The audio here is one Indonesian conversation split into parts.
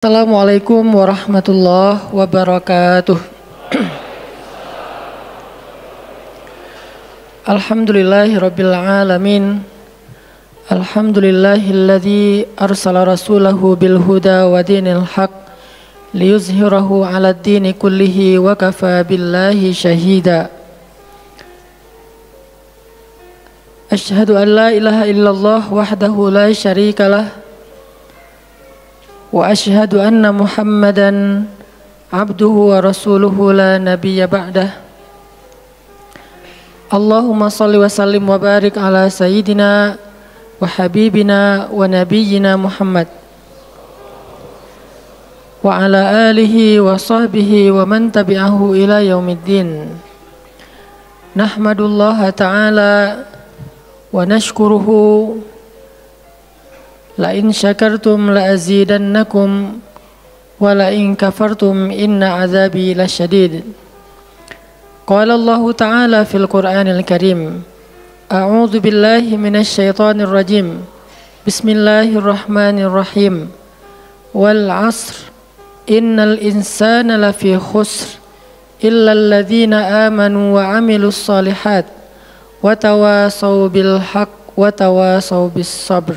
Assalamualaikum warahmatullahi wabarakatuh. Alhamdulillahi rabbil alamin. Alhamdulillahilladzi arsala rasulahu bil huda wa dinil haq liyuzhirahu 'ala ad-dini kullihi wa kafa billahi shahida. Ashhadu an la ilaha illallah wahdahu la syarikalah واشهد ان محمدا عبده ورسوله لا نبي بعده اللهم صل وسلم وبارك على سيدنا وحبيبنا ونبينا محمد وعلى اله وصحبه ومن تبعه الى يوم الدين نحمد الله تعالى ونشكره لئن شكرتم لأزيدنكم ولئن كفرتم إن عذابي لشديد قال الله تعالى في القرآن الكريم أعوذ بالله من الشيطان الرجيم بسم الله الرحمن الرحيم والعصر إن الإنسان لفي خسر إلا الذين آمنوا وعملوا الصالحات وتواصوا بالحق وتواصوا بالصبر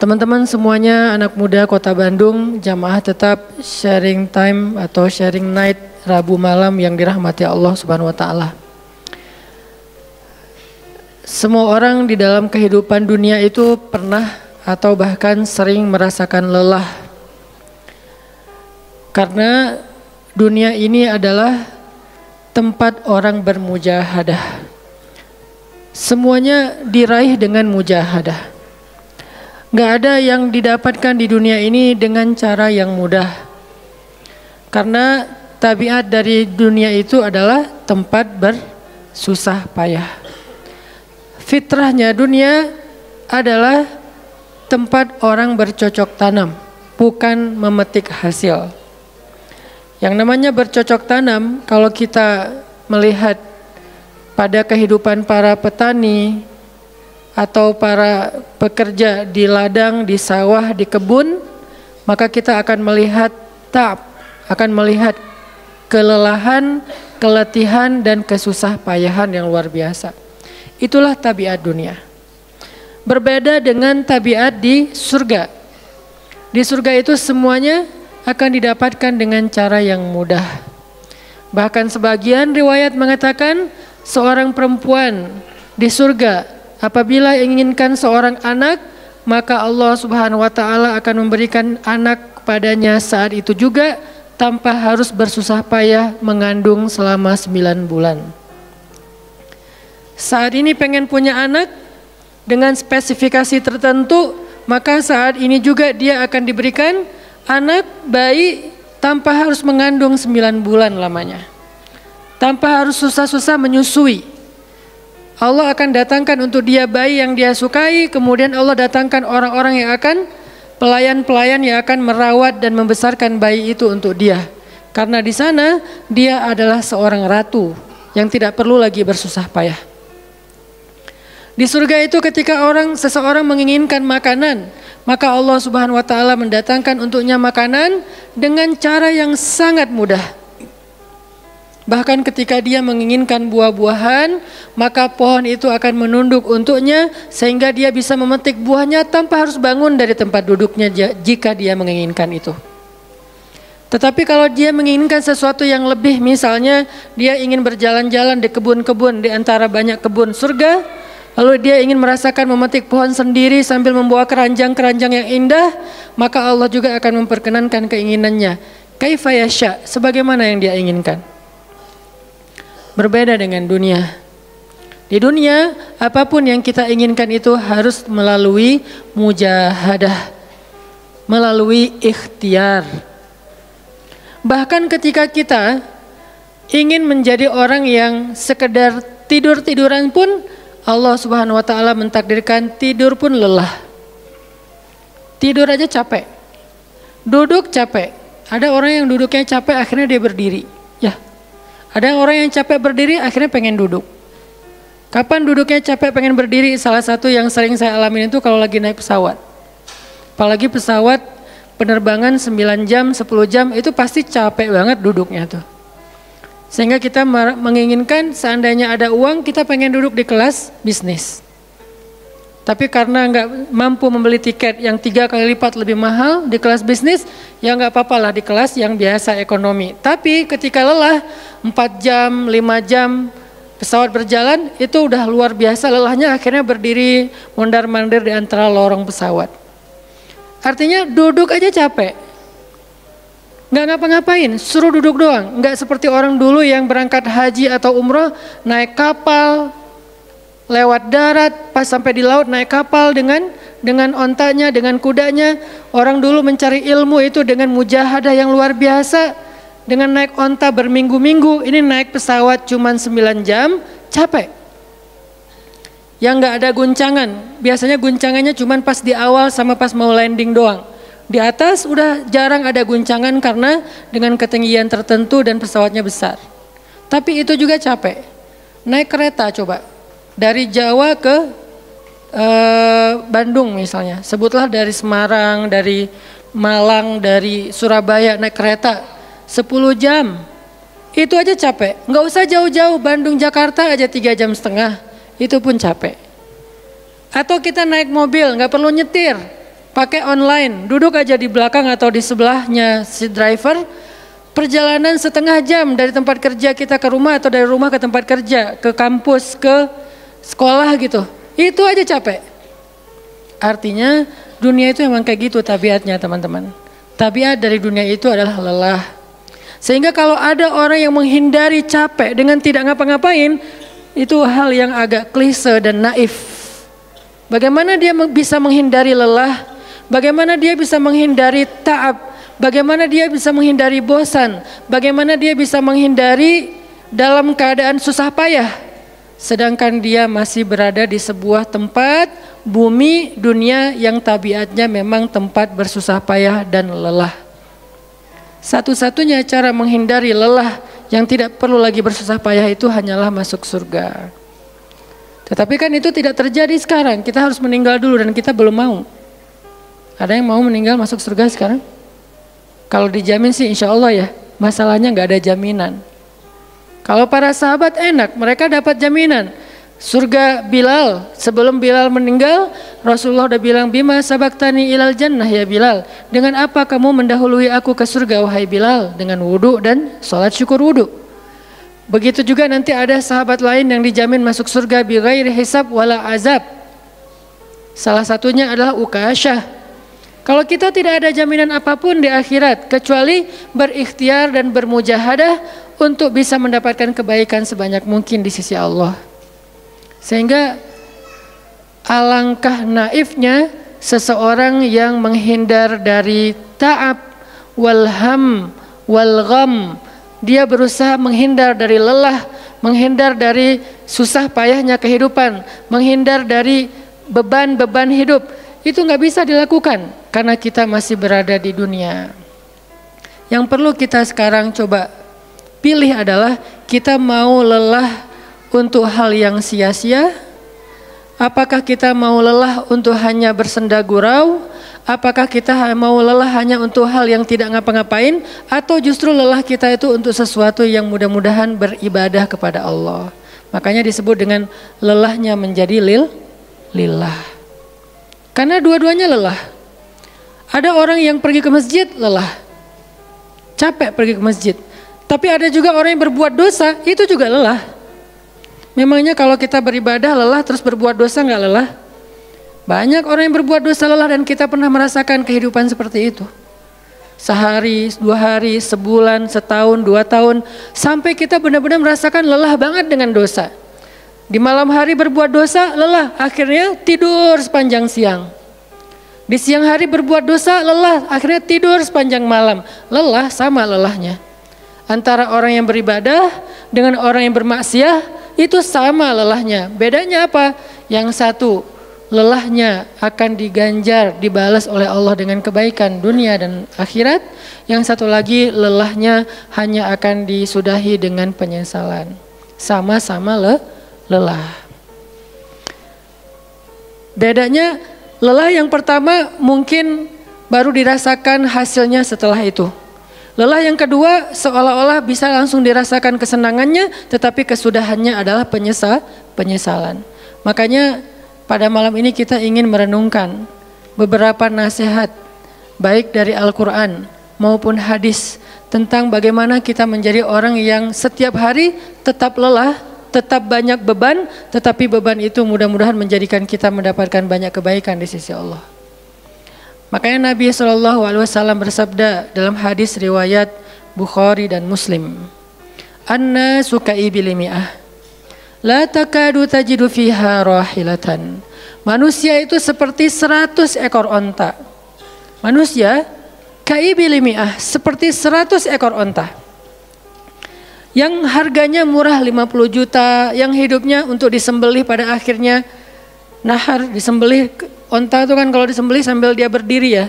Teman-teman semuanya anak muda kota Bandung, jamaah tetap sharing time atau sharing night Rabu malam yang dirahmati Allah Subhanahu wa taala. Semua orang di dalam kehidupan dunia itu pernah atau bahkan sering merasakan lelah. Karena dunia ini adalah tempat orang bermujahadah. Semuanya diraih dengan mujahadah Gak ada yang didapatkan di dunia ini dengan cara yang mudah. Karena tabiat dari dunia itu adalah tempat bersusah payah. Fitrahnya dunia adalah tempat orang bercocok tanam, bukan memetik hasil. Yang namanya bercocok tanam, kalau kita melihat pada kehidupan para petani, atau para pekerja di ladang, di sawah, di kebun, maka kita akan melihat tap, akan melihat kelelahan, keletihan dan kesusah payahan yang luar biasa. Itulah tabiat dunia. Berbeda dengan tabiat di surga. Di surga itu semuanya akan didapatkan dengan cara yang mudah. Bahkan sebagian riwayat mengatakan seorang perempuan di surga Apabila inginkan seorang anak, maka Allah Subhanahu wa taala akan memberikan anak kepadanya saat itu juga tanpa harus bersusah payah mengandung selama 9 bulan. Saat ini pengen punya anak dengan spesifikasi tertentu, maka saat ini juga dia akan diberikan anak bayi tanpa harus mengandung 9 bulan lamanya. Tanpa harus susah-susah menyusui. Allah akan datangkan untuk dia bayi yang dia sukai, kemudian Allah datangkan orang-orang yang akan pelayan-pelayan yang akan merawat dan membesarkan bayi itu untuk dia. Karena di sana dia adalah seorang ratu yang tidak perlu lagi bersusah payah. Di surga itu ketika orang seseorang menginginkan makanan, maka Allah Subhanahu wa taala mendatangkan untuknya makanan dengan cara yang sangat mudah. Bahkan ketika dia menginginkan buah-buahan, maka pohon itu akan menunduk untuknya sehingga dia bisa memetik buahnya tanpa harus bangun dari tempat duduknya jika dia menginginkan itu. Tetapi kalau dia menginginkan sesuatu yang lebih, misalnya dia ingin berjalan-jalan di kebun-kebun di antara banyak kebun surga, lalu dia ingin merasakan memetik pohon sendiri sambil membawa keranjang-keranjang yang indah, maka Allah juga akan memperkenankan keinginannya. yasha sebagaimana yang dia inginkan berbeda dengan dunia. Di dunia, apapun yang kita inginkan itu harus melalui mujahadah, melalui ikhtiar. Bahkan ketika kita ingin menjadi orang yang sekedar tidur-tiduran pun Allah Subhanahu wa taala mentakdirkan tidur pun lelah. Tidur aja capek. Duduk capek. Ada orang yang duduknya capek akhirnya dia berdiri. Ya, ada orang yang capek berdiri akhirnya pengen duduk. Kapan duduknya capek pengen berdiri? Salah satu yang sering saya alami itu kalau lagi naik pesawat. Apalagi pesawat penerbangan 9 jam, 10 jam itu pasti capek banget duduknya tuh. Sehingga kita menginginkan seandainya ada uang kita pengen duduk di kelas bisnis. Tapi karena nggak mampu membeli tiket yang tiga kali lipat lebih mahal di kelas bisnis, ya nggak apa-apa lah di kelas yang biasa ekonomi. Tapi ketika lelah, 4 jam, 5 jam, pesawat berjalan, itu udah luar biasa lelahnya akhirnya berdiri mondar-mandir di antara lorong pesawat. Artinya duduk aja capek, nggak ngapa-ngapain, suruh duduk doang. Nggak seperti orang dulu yang berangkat haji atau umroh, naik kapal, lewat darat, pas sampai di laut naik kapal dengan dengan ontanya, dengan kudanya. Orang dulu mencari ilmu itu dengan mujahadah yang luar biasa. Dengan naik onta berminggu-minggu, ini naik pesawat cuma 9 jam, capek. Yang nggak ada guncangan, biasanya guncangannya cuma pas di awal sama pas mau landing doang. Di atas udah jarang ada guncangan karena dengan ketinggian tertentu dan pesawatnya besar. Tapi itu juga capek. Naik kereta coba, dari Jawa ke eh, Bandung misalnya, sebutlah dari Semarang, dari Malang, dari Surabaya naik kereta 10 jam. Itu aja capek. Nggak usah jauh-jauh Bandung Jakarta aja tiga jam setengah. Itu pun capek. Atau kita naik mobil, nggak perlu nyetir, pakai online, duduk aja di belakang atau di sebelahnya si driver. Perjalanan setengah jam dari tempat kerja kita ke rumah atau dari rumah ke tempat kerja, ke kampus, ke sekolah gitu. Itu aja capek. Artinya dunia itu emang kayak gitu tabiatnya teman-teman. Tabiat dari dunia itu adalah lelah. Sehingga kalau ada orang yang menghindari capek dengan tidak ngapa-ngapain, itu hal yang agak klise dan naif. Bagaimana dia bisa menghindari lelah? Bagaimana dia bisa menghindari taab? Bagaimana dia bisa menghindari bosan? Bagaimana dia bisa menghindari dalam keadaan susah payah? sedangkan dia masih berada di sebuah tempat bumi dunia yang tabiatnya memang tempat bersusah payah dan lelah. Satu-satunya cara menghindari lelah yang tidak perlu lagi bersusah payah itu hanyalah masuk surga. Tetapi kan itu tidak terjadi sekarang. Kita harus meninggal dulu dan kita belum mau. Ada yang mau meninggal masuk surga sekarang? Kalau dijamin sih insya Allah ya. Masalahnya nggak ada jaminan. Kalau para sahabat enak, mereka dapat jaminan. Surga Bilal, sebelum Bilal meninggal, Rasulullah sudah bilang, Bima sabaktani ilal jannah ya Bilal. Dengan apa kamu mendahului aku ke surga, wahai Bilal? Dengan wudhu dan sholat syukur wudhu. Begitu juga nanti ada sahabat lain yang dijamin masuk surga ghairi hisab wala azab. Salah satunya adalah Ukasyah kalau kita tidak ada jaminan apapun di akhirat kecuali berikhtiar dan bermujahadah untuk bisa mendapatkan kebaikan sebanyak mungkin di sisi Allah. Sehingga alangkah naifnya seseorang yang menghindar dari ta'ab walham walgham dia berusaha menghindar dari lelah, menghindar dari susah payahnya kehidupan, menghindar dari beban-beban hidup itu nggak bisa dilakukan karena kita masih berada di dunia. Yang perlu kita sekarang coba pilih adalah kita mau lelah untuk hal yang sia-sia? Apakah kita mau lelah untuk hanya bersenda gurau? Apakah kita mau lelah hanya untuk hal yang tidak ngapa-ngapain? Atau justru lelah kita itu untuk sesuatu yang mudah-mudahan beribadah kepada Allah? Makanya disebut dengan lelahnya menjadi lil, lillah. Karena dua-duanya lelah. Ada orang yang pergi ke masjid lelah. Capek pergi ke masjid. Tapi ada juga orang yang berbuat dosa, itu juga lelah. Memangnya kalau kita beribadah lelah terus berbuat dosa nggak lelah? Banyak orang yang berbuat dosa lelah dan kita pernah merasakan kehidupan seperti itu. Sehari, dua hari, sebulan, setahun, dua tahun. Sampai kita benar-benar merasakan lelah banget dengan dosa. Di malam hari berbuat dosa, lelah, akhirnya tidur sepanjang siang. Di siang hari berbuat dosa, lelah, akhirnya tidur sepanjang malam. Lelah sama lelahnya. Antara orang yang beribadah dengan orang yang bermaksiat itu sama lelahnya. Bedanya apa? Yang satu, lelahnya akan diganjar, dibalas oleh Allah dengan kebaikan dunia dan akhirat. Yang satu lagi, lelahnya hanya akan disudahi dengan penyesalan. Sama-sama lelah lelah. Bedanya lelah yang pertama mungkin baru dirasakan hasilnya setelah itu. Lelah yang kedua seolah-olah bisa langsung dirasakan kesenangannya tetapi kesudahannya adalah penyesal, penyesalan. Makanya pada malam ini kita ingin merenungkan beberapa nasihat baik dari Al-Qur'an maupun hadis tentang bagaimana kita menjadi orang yang setiap hari tetap lelah tetap banyak beban, tetapi beban itu mudah-mudahan menjadikan kita mendapatkan banyak kebaikan di sisi Allah. Makanya Nabi Shallallahu Alaihi Wasallam bersabda dalam hadis riwayat Bukhari dan Muslim, Anna suka ibilimiah, la takadu tajidu fiha rahilatan. Manusia itu seperti seratus ekor onta. Manusia kaibilimiah seperti seratus ekor onta yang harganya murah 50 juta, yang hidupnya untuk disembelih pada akhirnya nahar disembelih onta itu kan kalau disembelih sambil dia berdiri ya.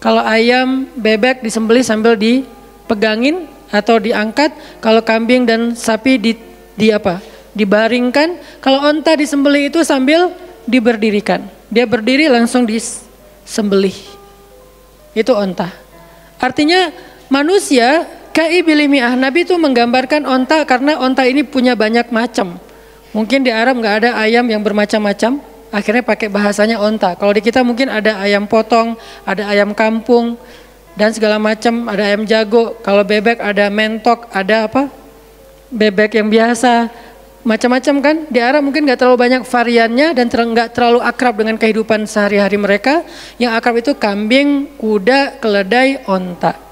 Kalau ayam, bebek disembelih sambil dipegangin atau diangkat, kalau kambing dan sapi di di apa? dibaringkan, kalau onta disembelih itu sambil diberdirikan. Dia berdiri langsung disembelih. Itu onta. Artinya manusia Ka'i bilimiah, Nabi itu menggambarkan onta karena onta ini punya banyak macam. Mungkin di Arab nggak ada ayam yang bermacam-macam, akhirnya pakai bahasanya onta. Kalau di kita mungkin ada ayam potong, ada ayam kampung, dan segala macam, ada ayam jago. Kalau bebek ada mentok, ada apa? Bebek yang biasa, macam-macam kan di Arab mungkin nggak terlalu banyak variannya dan nggak terlalu akrab dengan kehidupan sehari-hari mereka yang akrab itu kambing, kuda, keledai, onta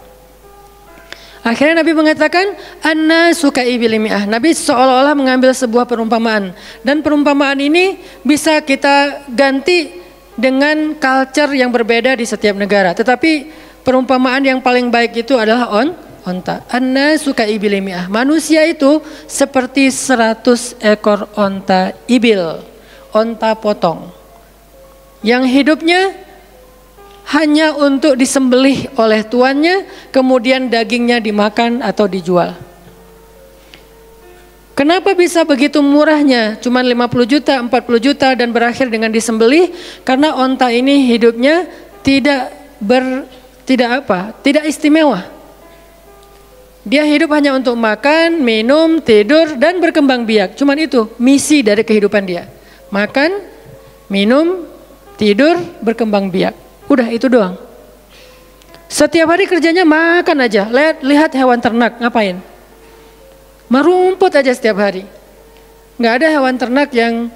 Akhirnya Nabi mengatakan anna suka ibilimiah. Nabi seolah-olah mengambil sebuah perumpamaan dan perumpamaan ini bisa kita ganti dengan culture yang berbeda di setiap negara. Tetapi perumpamaan yang paling baik itu adalah on onta. Anna suka ibilimiah. Manusia itu seperti 100 ekor onta ibil, onta potong. Yang hidupnya hanya untuk disembelih oleh tuannya, kemudian dagingnya dimakan atau dijual. Kenapa bisa begitu murahnya? Cuma 50 juta, 40 juta dan berakhir dengan disembelih karena onta ini hidupnya tidak ber tidak apa? Tidak istimewa. Dia hidup hanya untuk makan, minum, tidur dan berkembang biak. Cuman itu misi dari kehidupan dia. Makan, minum, tidur, berkembang biak. Udah itu doang. Setiap hari kerjanya makan aja. Lihat, lihat hewan ternak ngapain? Merumput aja setiap hari. Nggak ada hewan ternak yang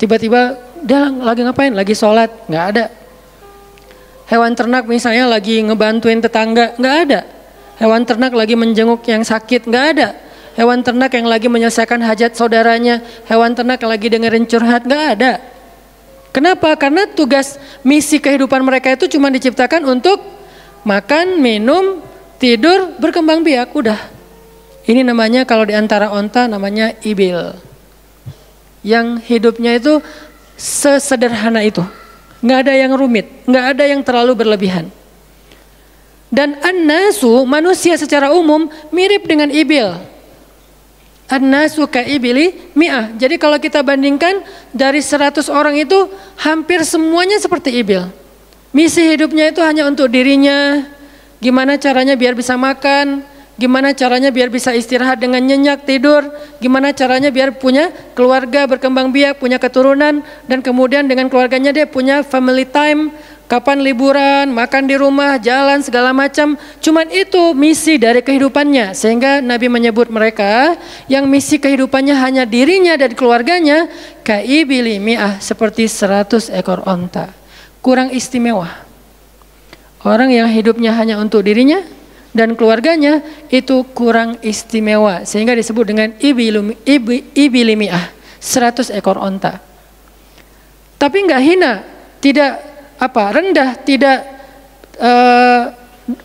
tiba-tiba dia lagi ngapain? Lagi sholat? Nggak ada. Hewan ternak misalnya lagi ngebantuin tetangga? Nggak ada. Hewan ternak lagi menjenguk yang sakit? Nggak ada. Hewan ternak yang lagi menyelesaikan hajat saudaranya? Hewan ternak yang lagi dengerin curhat? Nggak ada. Kenapa? Karena tugas misi kehidupan mereka itu cuma diciptakan untuk makan, minum, tidur, berkembang biak, udah. Ini namanya kalau diantara onta namanya ibil. Yang hidupnya itu sesederhana itu. Nggak ada yang rumit, nggak ada yang terlalu berlebihan. Dan an-nasu, manusia secara umum mirip dengan ibil. An-nasu ibili mi'ah. Jadi kalau kita bandingkan dari 100 orang itu hampir semuanya seperti ibil. Misi hidupnya itu hanya untuk dirinya, gimana caranya biar bisa makan, Gimana caranya biar bisa istirahat dengan nyenyak tidur? Gimana caranya biar punya keluarga berkembang biak, punya keturunan dan kemudian dengan keluarganya dia punya family time, kapan liburan, makan di rumah, jalan segala macam. Cuman itu misi dari kehidupannya sehingga Nabi menyebut mereka yang misi kehidupannya hanya dirinya dan keluarganya kaibil mi'ah seperti 100 ekor onta. Kurang istimewa. Orang yang hidupnya hanya untuk dirinya, dan keluarganya itu kurang istimewa sehingga disebut dengan ibilumi, ibi, ibilimiah 100 ekor onta tapi nggak hina tidak apa rendah tidak eh,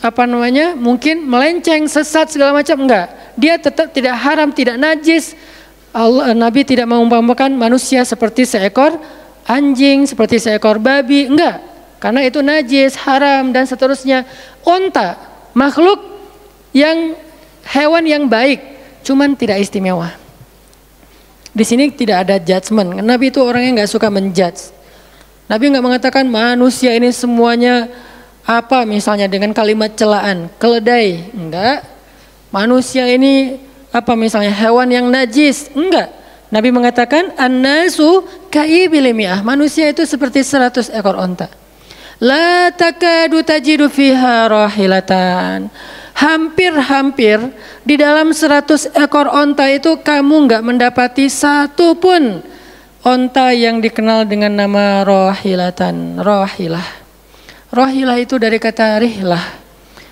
apa namanya mungkin melenceng sesat segala macam enggak dia tetap tidak haram tidak najis Allah, Nabi tidak mengumpamakan manusia seperti seekor anjing seperti seekor babi enggak karena itu najis haram dan seterusnya onta makhluk yang hewan yang baik, cuman tidak istimewa. Di sini tidak ada judgement. Nabi itu orang yang nggak suka menjudge. Nabi nggak mengatakan manusia ini semuanya apa misalnya dengan kalimat celaan, keledai, enggak. Manusia ini apa misalnya hewan yang najis, enggak. Nabi mengatakan an-nasu ka'ibilimiah, manusia itu seperti seratus ekor onta. La takadu tajidu fiha rahilatan. Hampir-hampir di dalam 100 ekor onta itu kamu nggak mendapati satu pun onta yang dikenal dengan nama rohilatan, rohilah. Rohilah itu dari kata rihlah.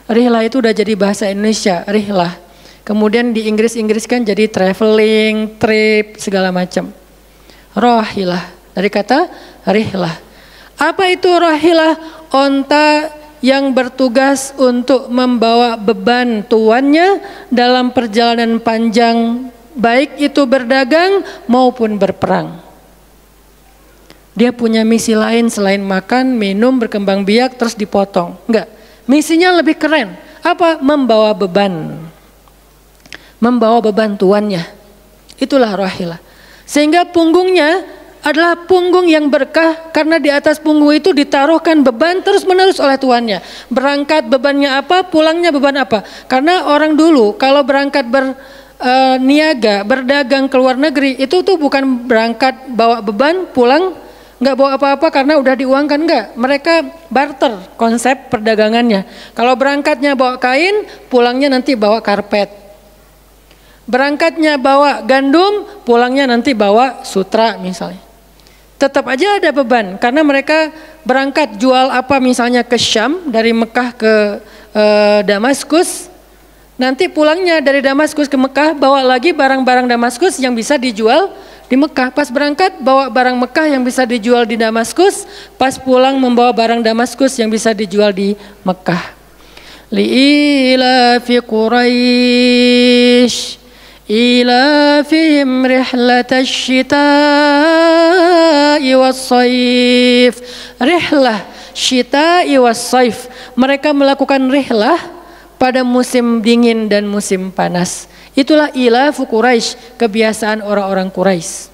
Rihlah itu udah jadi bahasa Indonesia, rihlah. Kemudian di Inggris-Inggris kan jadi traveling, trip, segala macam. Rohilah, dari kata rihlah. Apa itu rahilah? Onta yang bertugas untuk membawa beban tuannya dalam perjalanan panjang baik itu berdagang maupun berperang. Dia punya misi lain selain makan, minum, berkembang biak terus dipotong. Enggak. Misinya lebih keren. Apa? Membawa beban. Membawa beban tuannya. Itulah rahilah. Sehingga punggungnya adalah punggung yang berkah karena di atas punggung itu ditaruhkan beban terus-menerus oleh tuannya. Berangkat bebannya apa, pulangnya beban apa. Karena orang dulu kalau berangkat ber e, niaga, berdagang ke luar negeri itu tuh bukan berangkat bawa beban, pulang nggak bawa apa-apa karena udah diuangkan nggak. Mereka barter konsep perdagangannya. Kalau berangkatnya bawa kain, pulangnya nanti bawa karpet. Berangkatnya bawa gandum, pulangnya nanti bawa sutra misalnya tetap aja ada beban karena mereka berangkat jual apa misalnya ke Syam dari Mekah ke e, Damaskus nanti pulangnya dari Damaskus ke Mekah bawa lagi barang-barang Damaskus yang bisa dijual di Mekah pas berangkat bawa barang Mekah yang bisa dijual di Damaskus pas pulang membawa barang Damaskus yang bisa dijual di Mekah liila fi Quraisy إيلافهم رحلة الشتاء والصيف رحلة شتاء والصيف mereka melakukan rihlah pada musim dingin dan musim panas itulah ilafu Quraisy kebiasaan orang-orang Quraisy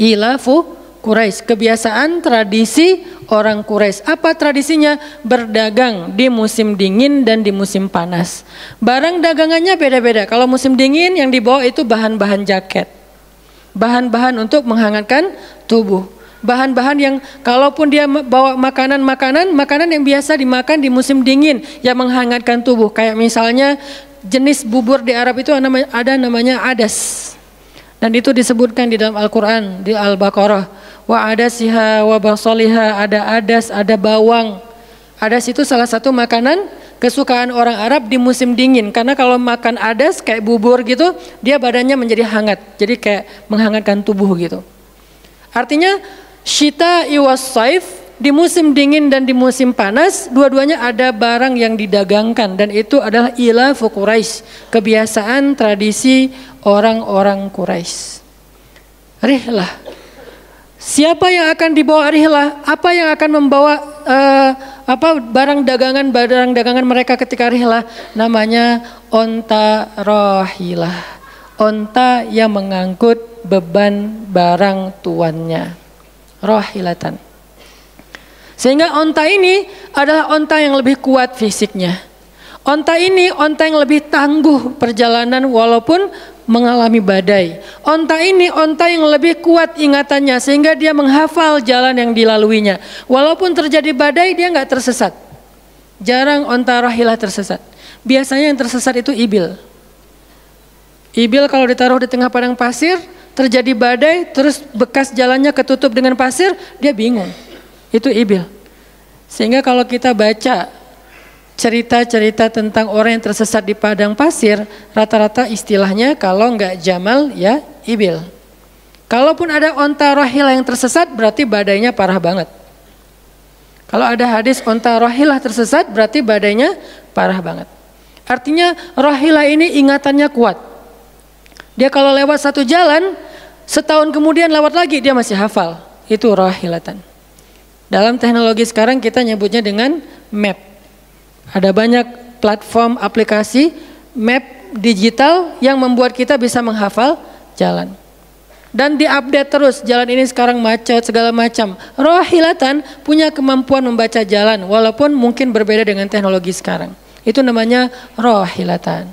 ilafu Quraisy, kebiasaan tradisi orang Quraisy. Apa tradisinya? Berdagang di musim dingin dan di musim panas. Barang dagangannya beda-beda. Kalau musim dingin yang dibawa itu bahan-bahan jaket. Bahan-bahan untuk menghangatkan tubuh. Bahan-bahan yang kalaupun dia bawa makanan-makanan, makanan yang biasa dimakan di musim dingin yang menghangatkan tubuh. Kayak misalnya jenis bubur di Arab itu ada namanya adas dan itu disebutkan di dalam Al-Quran, di Al-Baqarah. Wa siha wa basoliha, ada adas, ada bawang. Adas itu salah satu makanan kesukaan orang Arab di musim dingin. Karena kalau makan adas kayak bubur gitu, dia badannya menjadi hangat. Jadi kayak menghangatkan tubuh gitu. Artinya, Shita iwas saif, di musim dingin dan di musim panas, dua-duanya ada barang yang didagangkan dan itu adalah ilah Quraisy, kebiasaan tradisi orang-orang Kurais. Rihlah. Siapa yang akan dibawa rihlah? Apa yang akan membawa uh, apa barang dagangan barang dagangan mereka ketika rihlah? Namanya onta rohilah onta yang mengangkut beban barang tuannya. Rohilatan. Sehingga onta ini adalah onta yang lebih kuat fisiknya. Onta ini onta yang lebih tangguh perjalanan walaupun mengalami badai. Onta ini onta yang lebih kuat ingatannya sehingga dia menghafal jalan yang dilaluinya. Walaupun terjadi badai dia nggak tersesat. Jarang onta rahilah tersesat. Biasanya yang tersesat itu ibil. Ibil kalau ditaruh di tengah padang pasir, terjadi badai, terus bekas jalannya ketutup dengan pasir, dia bingung. Itu ibil. Sehingga kalau kita baca cerita-cerita tentang orang yang tersesat di padang pasir, rata-rata istilahnya kalau nggak Jamal ya Ibil. Kalaupun ada onta rohilah yang tersesat berarti badainya parah banget. Kalau ada hadis onta rohilah tersesat berarti badainya parah banget. Artinya rahilah ini ingatannya kuat. Dia kalau lewat satu jalan, setahun kemudian lewat lagi dia masih hafal. Itu rahilatan dalam teknologi sekarang kita nyebutnya dengan map. Ada banyak platform aplikasi map digital yang membuat kita bisa menghafal jalan. Dan diupdate terus, jalan ini sekarang macet segala macam. Roh hilatan punya kemampuan membaca jalan walaupun mungkin berbeda dengan teknologi sekarang. Itu namanya roh hilatan.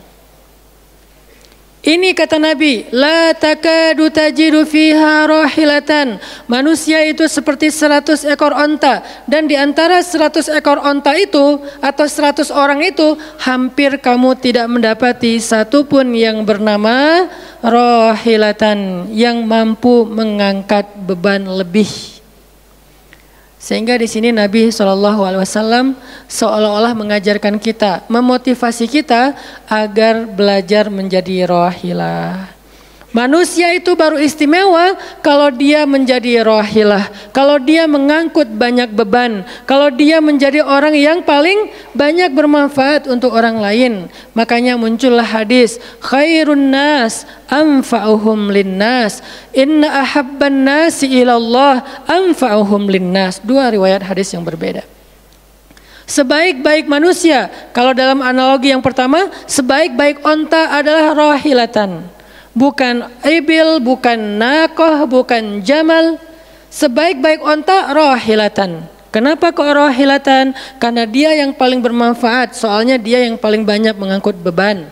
Ini kata Nabi, la takadu tajidu fiha rahilatan. Manusia itu seperti 100 ekor onta dan di antara 100 ekor onta itu atau 100 orang itu hampir kamu tidak mendapati satupun yang bernama rahilatan yang mampu mengangkat beban lebih. Sehingga di sini Nabi Shallallahu Alaihi Wasallam seolah-olah mengajarkan kita, memotivasi kita agar belajar menjadi rohilah. Manusia itu baru istimewa kalau dia menjadi rohilah, kalau dia mengangkut banyak beban, kalau dia menjadi orang yang paling banyak bermanfaat untuk orang lain. Makanya muncullah hadis, khairun nas anfa'uhum linnas, inna ahabban nasi ilallah anfa'uhum linnas. Dua riwayat hadis yang berbeda. Sebaik-baik manusia, kalau dalam analogi yang pertama, sebaik-baik onta adalah rohilatan bukan ibil, bukan nakoh, bukan jamal. Sebaik-baik onta rohilatan. Kenapa kok rohilatan? Karena dia yang paling bermanfaat, soalnya dia yang paling banyak mengangkut beban.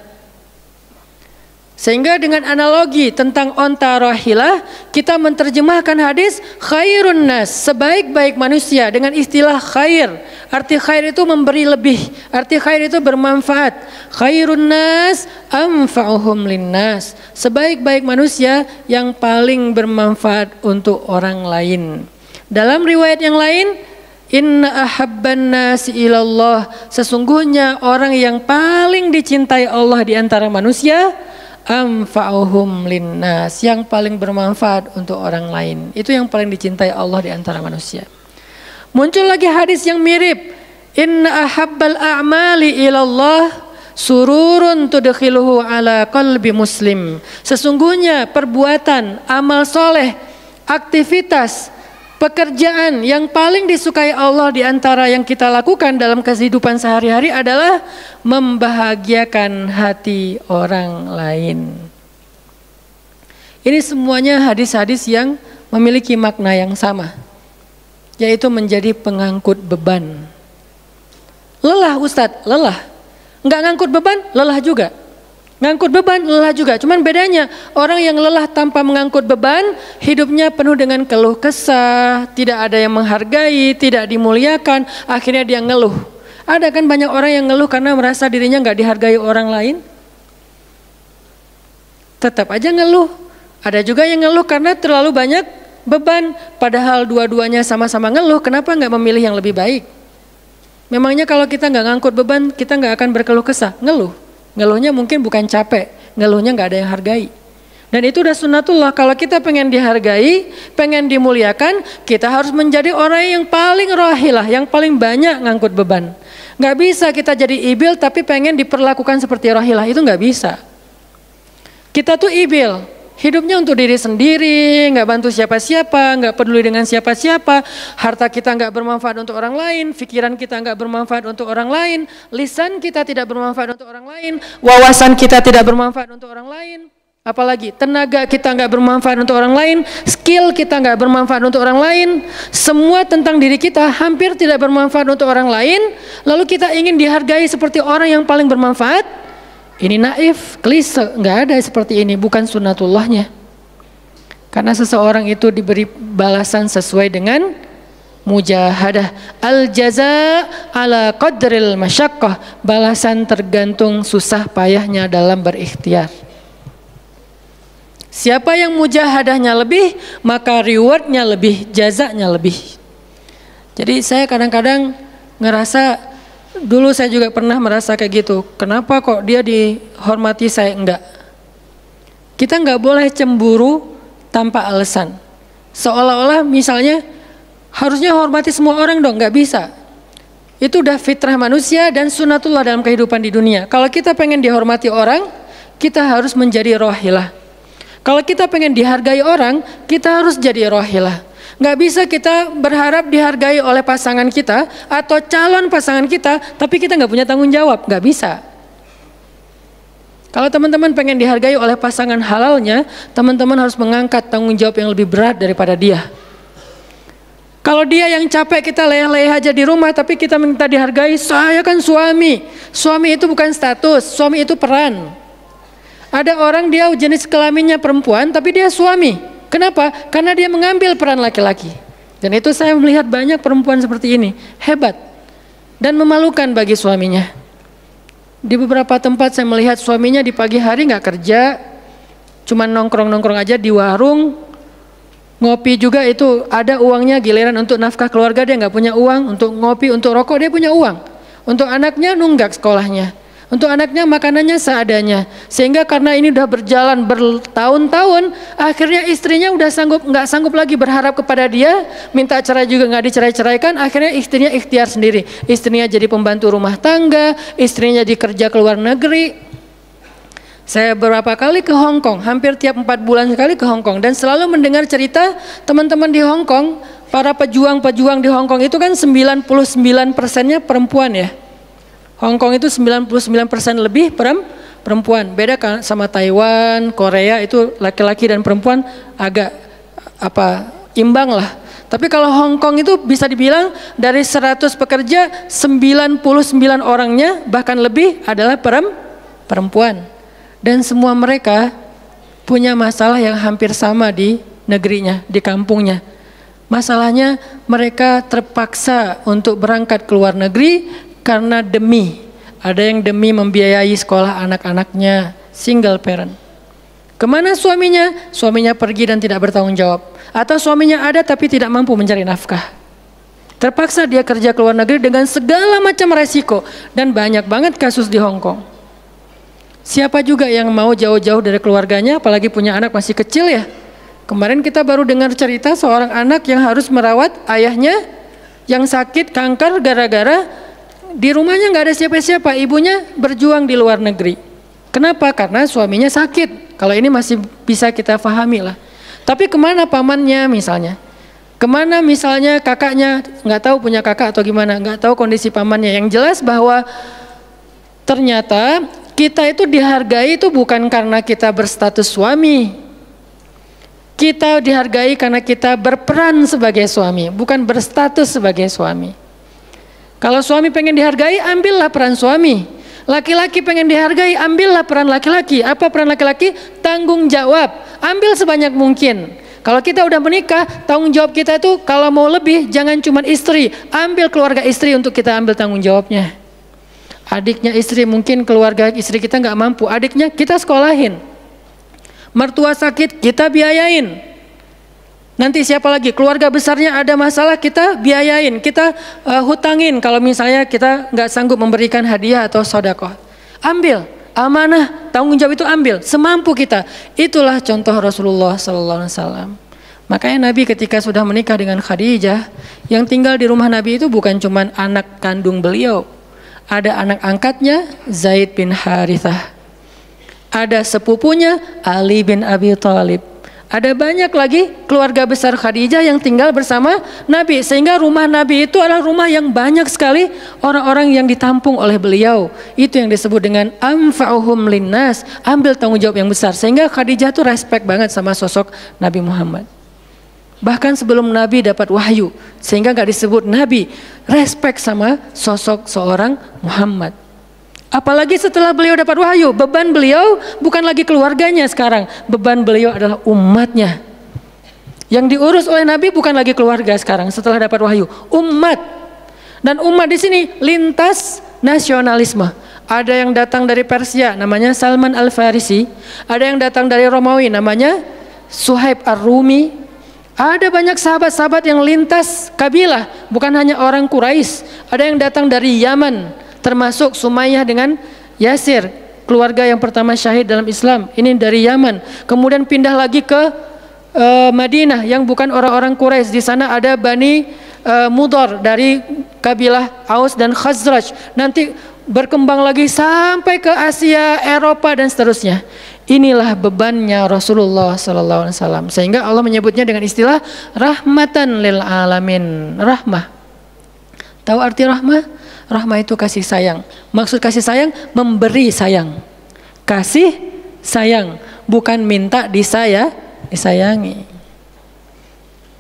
Sehingga dengan analogi tentang onta rohilah, kita menerjemahkan hadis khairun nas, sebaik-baik manusia dengan istilah khair. Arti khair itu memberi lebih, arti khair itu bermanfaat. Khairun nas amfa'uhum linnas, sebaik-baik manusia yang paling bermanfaat untuk orang lain. Dalam riwayat yang lain, Inna ahabban nasi ilallah Sesungguhnya orang yang paling dicintai Allah di antara manusia Amfa'uhum linnas yang paling bermanfaat untuk orang lain. Itu yang paling dicintai Allah di antara manusia. Muncul lagi hadis yang mirip. Inna ahabbal a'mali ilallah sururun tudkhiluhu ala qalbi muslim. Sesungguhnya perbuatan, amal soleh, aktivitas, Pekerjaan yang paling disukai Allah di antara yang kita lakukan dalam kehidupan sehari-hari adalah membahagiakan hati orang lain. Ini semuanya hadis-hadis yang memiliki makna yang sama, yaitu menjadi pengangkut beban. Lelah Ustadz, lelah. Enggak ngangkut beban, lelah juga. Ngangkut beban lelah juga, cuman bedanya orang yang lelah tanpa mengangkut beban, hidupnya penuh dengan keluh kesah, tidak ada yang menghargai, tidak dimuliakan, akhirnya dia ngeluh. Ada kan banyak orang yang ngeluh karena merasa dirinya nggak dihargai orang lain? Tetap aja ngeluh. Ada juga yang ngeluh karena terlalu banyak beban, padahal dua-duanya sama-sama ngeluh, kenapa nggak memilih yang lebih baik? Memangnya kalau kita nggak ngangkut beban, kita nggak akan berkeluh kesah, ngeluh. Ngeluhnya mungkin bukan capek, ngeluhnya nggak ada yang hargai. Dan itu udah sunatullah. Kalau kita pengen dihargai, pengen dimuliakan, kita harus menjadi orang yang paling rohilah, yang paling banyak ngangkut beban. Nggak bisa kita jadi ibil tapi pengen diperlakukan seperti rohilah, itu nggak bisa. Kita tuh ibil, Hidupnya untuk diri sendiri, nggak bantu siapa-siapa, nggak peduli dengan siapa-siapa, harta kita nggak bermanfaat untuk orang lain, pikiran kita nggak bermanfaat untuk orang lain, lisan kita tidak bermanfaat untuk orang lain, wawasan kita tidak bermanfaat untuk orang lain. Apalagi tenaga kita nggak bermanfaat untuk orang lain, skill kita nggak bermanfaat untuk orang lain, semua tentang diri kita hampir tidak bermanfaat untuk orang lain. Lalu kita ingin dihargai seperti orang yang paling bermanfaat, ini naif, klise, nggak ada seperti ini, bukan sunatullahnya. Karena seseorang itu diberi balasan sesuai dengan mujahadah. Al jaza ala qadril masyakoh, Balasan tergantung susah payahnya dalam berikhtiar. Siapa yang mujahadahnya lebih, maka rewardnya lebih, jazanya lebih. Jadi saya kadang-kadang ngerasa dulu saya juga pernah merasa kayak gitu. Kenapa kok dia dihormati saya enggak? Kita enggak boleh cemburu tanpa alasan. Seolah-olah misalnya harusnya hormati semua orang dong, enggak bisa. Itu udah fitrah manusia dan sunatullah dalam kehidupan di dunia. Kalau kita pengen dihormati orang, kita harus menjadi rohilah. Kalau kita pengen dihargai orang, kita harus jadi rohilah. Nggak bisa kita berharap dihargai oleh pasangan kita atau calon pasangan kita, tapi kita nggak punya tanggung jawab, nggak bisa. Kalau teman-teman pengen dihargai oleh pasangan halalnya, teman-teman harus mengangkat tanggung jawab yang lebih berat daripada dia. Kalau dia yang capek kita leleh-leleh aja di rumah tapi kita minta dihargai, saya kan suami. Suami itu bukan status, suami itu peran. Ada orang dia jenis kelaminnya perempuan tapi dia suami. Kenapa? Karena dia mengambil peran laki-laki. Dan itu saya melihat banyak perempuan seperti ini, hebat dan memalukan bagi suaminya. Di beberapa tempat saya melihat suaminya di pagi hari nggak kerja, cuma nongkrong-nongkrong aja di warung, ngopi juga itu ada uangnya giliran untuk nafkah keluarga dia nggak punya uang, untuk ngopi, untuk rokok dia punya uang, untuk anaknya nunggak sekolahnya. Untuk anaknya makanannya seadanya. Sehingga karena ini sudah berjalan bertahun-tahun, akhirnya istrinya udah sanggup nggak sanggup lagi berharap kepada dia, minta cerai juga nggak dicerai-ceraikan, akhirnya istrinya ikhtiar sendiri. Istrinya jadi pembantu rumah tangga, istrinya dikerja ke luar negeri. Saya berapa kali ke Hong Kong, hampir tiap empat bulan sekali ke Hong Kong dan selalu mendengar cerita teman-teman di Hong Kong, para pejuang-pejuang di Hong Kong itu kan 99 persennya perempuan ya. Hong Kong itu 99% lebih perempuan. Beda kan sama Taiwan, Korea itu laki-laki dan perempuan agak apa imbang lah. Tapi kalau Hong Kong itu bisa dibilang dari 100 pekerja 99 orangnya bahkan lebih adalah perempuan. Dan semua mereka punya masalah yang hampir sama di negerinya, di kampungnya. Masalahnya mereka terpaksa untuk berangkat ke luar negeri karena demi ada yang demi membiayai sekolah anak-anaknya single parent. Kemana suaminya? Suaminya pergi dan tidak bertanggung jawab. Atau suaminya ada tapi tidak mampu mencari nafkah. Terpaksa dia kerja ke luar negeri dengan segala macam resiko. Dan banyak banget kasus di Hong Kong. Siapa juga yang mau jauh-jauh dari keluarganya apalagi punya anak masih kecil ya. Kemarin kita baru dengar cerita seorang anak yang harus merawat ayahnya yang sakit kanker gara-gara di rumahnya nggak ada siapa-siapa, ibunya berjuang di luar negeri. Kenapa? Karena suaminya sakit. Kalau ini masih bisa kita pahami lah. Tapi kemana pamannya misalnya? Kemana misalnya kakaknya? Nggak tahu punya kakak atau gimana? Nggak tahu kondisi pamannya. Yang jelas bahwa ternyata kita itu dihargai itu bukan karena kita berstatus suami. Kita dihargai karena kita berperan sebagai suami, bukan berstatus sebagai suami. Kalau suami pengen dihargai, ambillah peran suami. Laki-laki pengen dihargai, ambillah peran laki-laki. Apa peran laki-laki? Tanggung jawab. Ambil sebanyak mungkin. Kalau kita udah menikah, tanggung jawab kita itu kalau mau lebih jangan cuma istri, ambil keluarga istri untuk kita ambil tanggung jawabnya. Adiknya istri mungkin keluarga istri kita nggak mampu, adiknya kita sekolahin. Mertua sakit kita biayain. Nanti siapa lagi? Keluarga besarnya ada masalah kita biayain, kita uh, hutangin. Kalau misalnya kita nggak sanggup memberikan hadiah atau sodako ambil amanah tanggung jawab itu ambil semampu kita. Itulah contoh Rasulullah Sallallahu Alaihi Wasallam. Makanya Nabi ketika sudah menikah dengan Khadijah, yang tinggal di rumah Nabi itu bukan cuma anak kandung beliau, ada anak angkatnya Zaid bin Harithah, ada sepupunya Ali bin Abi Thalib, ada banyak lagi keluarga besar Khadijah yang tinggal bersama Nabi sehingga rumah Nabi itu adalah rumah yang banyak sekali orang-orang yang ditampung oleh beliau. Itu yang disebut dengan amfa'uhum linnas, ambil tanggung jawab yang besar sehingga Khadijah itu respect banget sama sosok Nabi Muhammad. Bahkan sebelum Nabi dapat wahyu sehingga nggak disebut Nabi, respect sama sosok seorang Muhammad. Apalagi setelah beliau dapat wahyu, beban beliau bukan lagi keluarganya sekarang, beban beliau adalah umatnya. Yang diurus oleh Nabi bukan lagi keluarga sekarang setelah dapat wahyu, umat. Dan umat di sini lintas nasionalisme. Ada yang datang dari Persia namanya Salman Al-Farisi, ada yang datang dari Romawi namanya Suhaib Ar-Rumi, ada banyak sahabat-sahabat yang lintas kabilah, bukan hanya orang Quraisy. Ada yang datang dari Yaman, termasuk Sumayyah dengan Yasir, keluarga yang pertama syahid dalam Islam. Ini dari Yaman. Kemudian pindah lagi ke uh, Madinah yang bukan orang-orang Quraisy. Di sana ada Bani uh, eh, Mudor dari kabilah Aus dan Khazraj. Nanti berkembang lagi sampai ke Asia, Eropa dan seterusnya. Inilah bebannya Rasulullah sallallahu alaihi wasallam. Sehingga Allah menyebutnya dengan istilah rahmatan lil alamin, rahmah. Tahu arti rahmah? Rahmah itu kasih sayang. Maksud kasih sayang memberi sayang. Kasih sayang bukan minta disaya disayangi.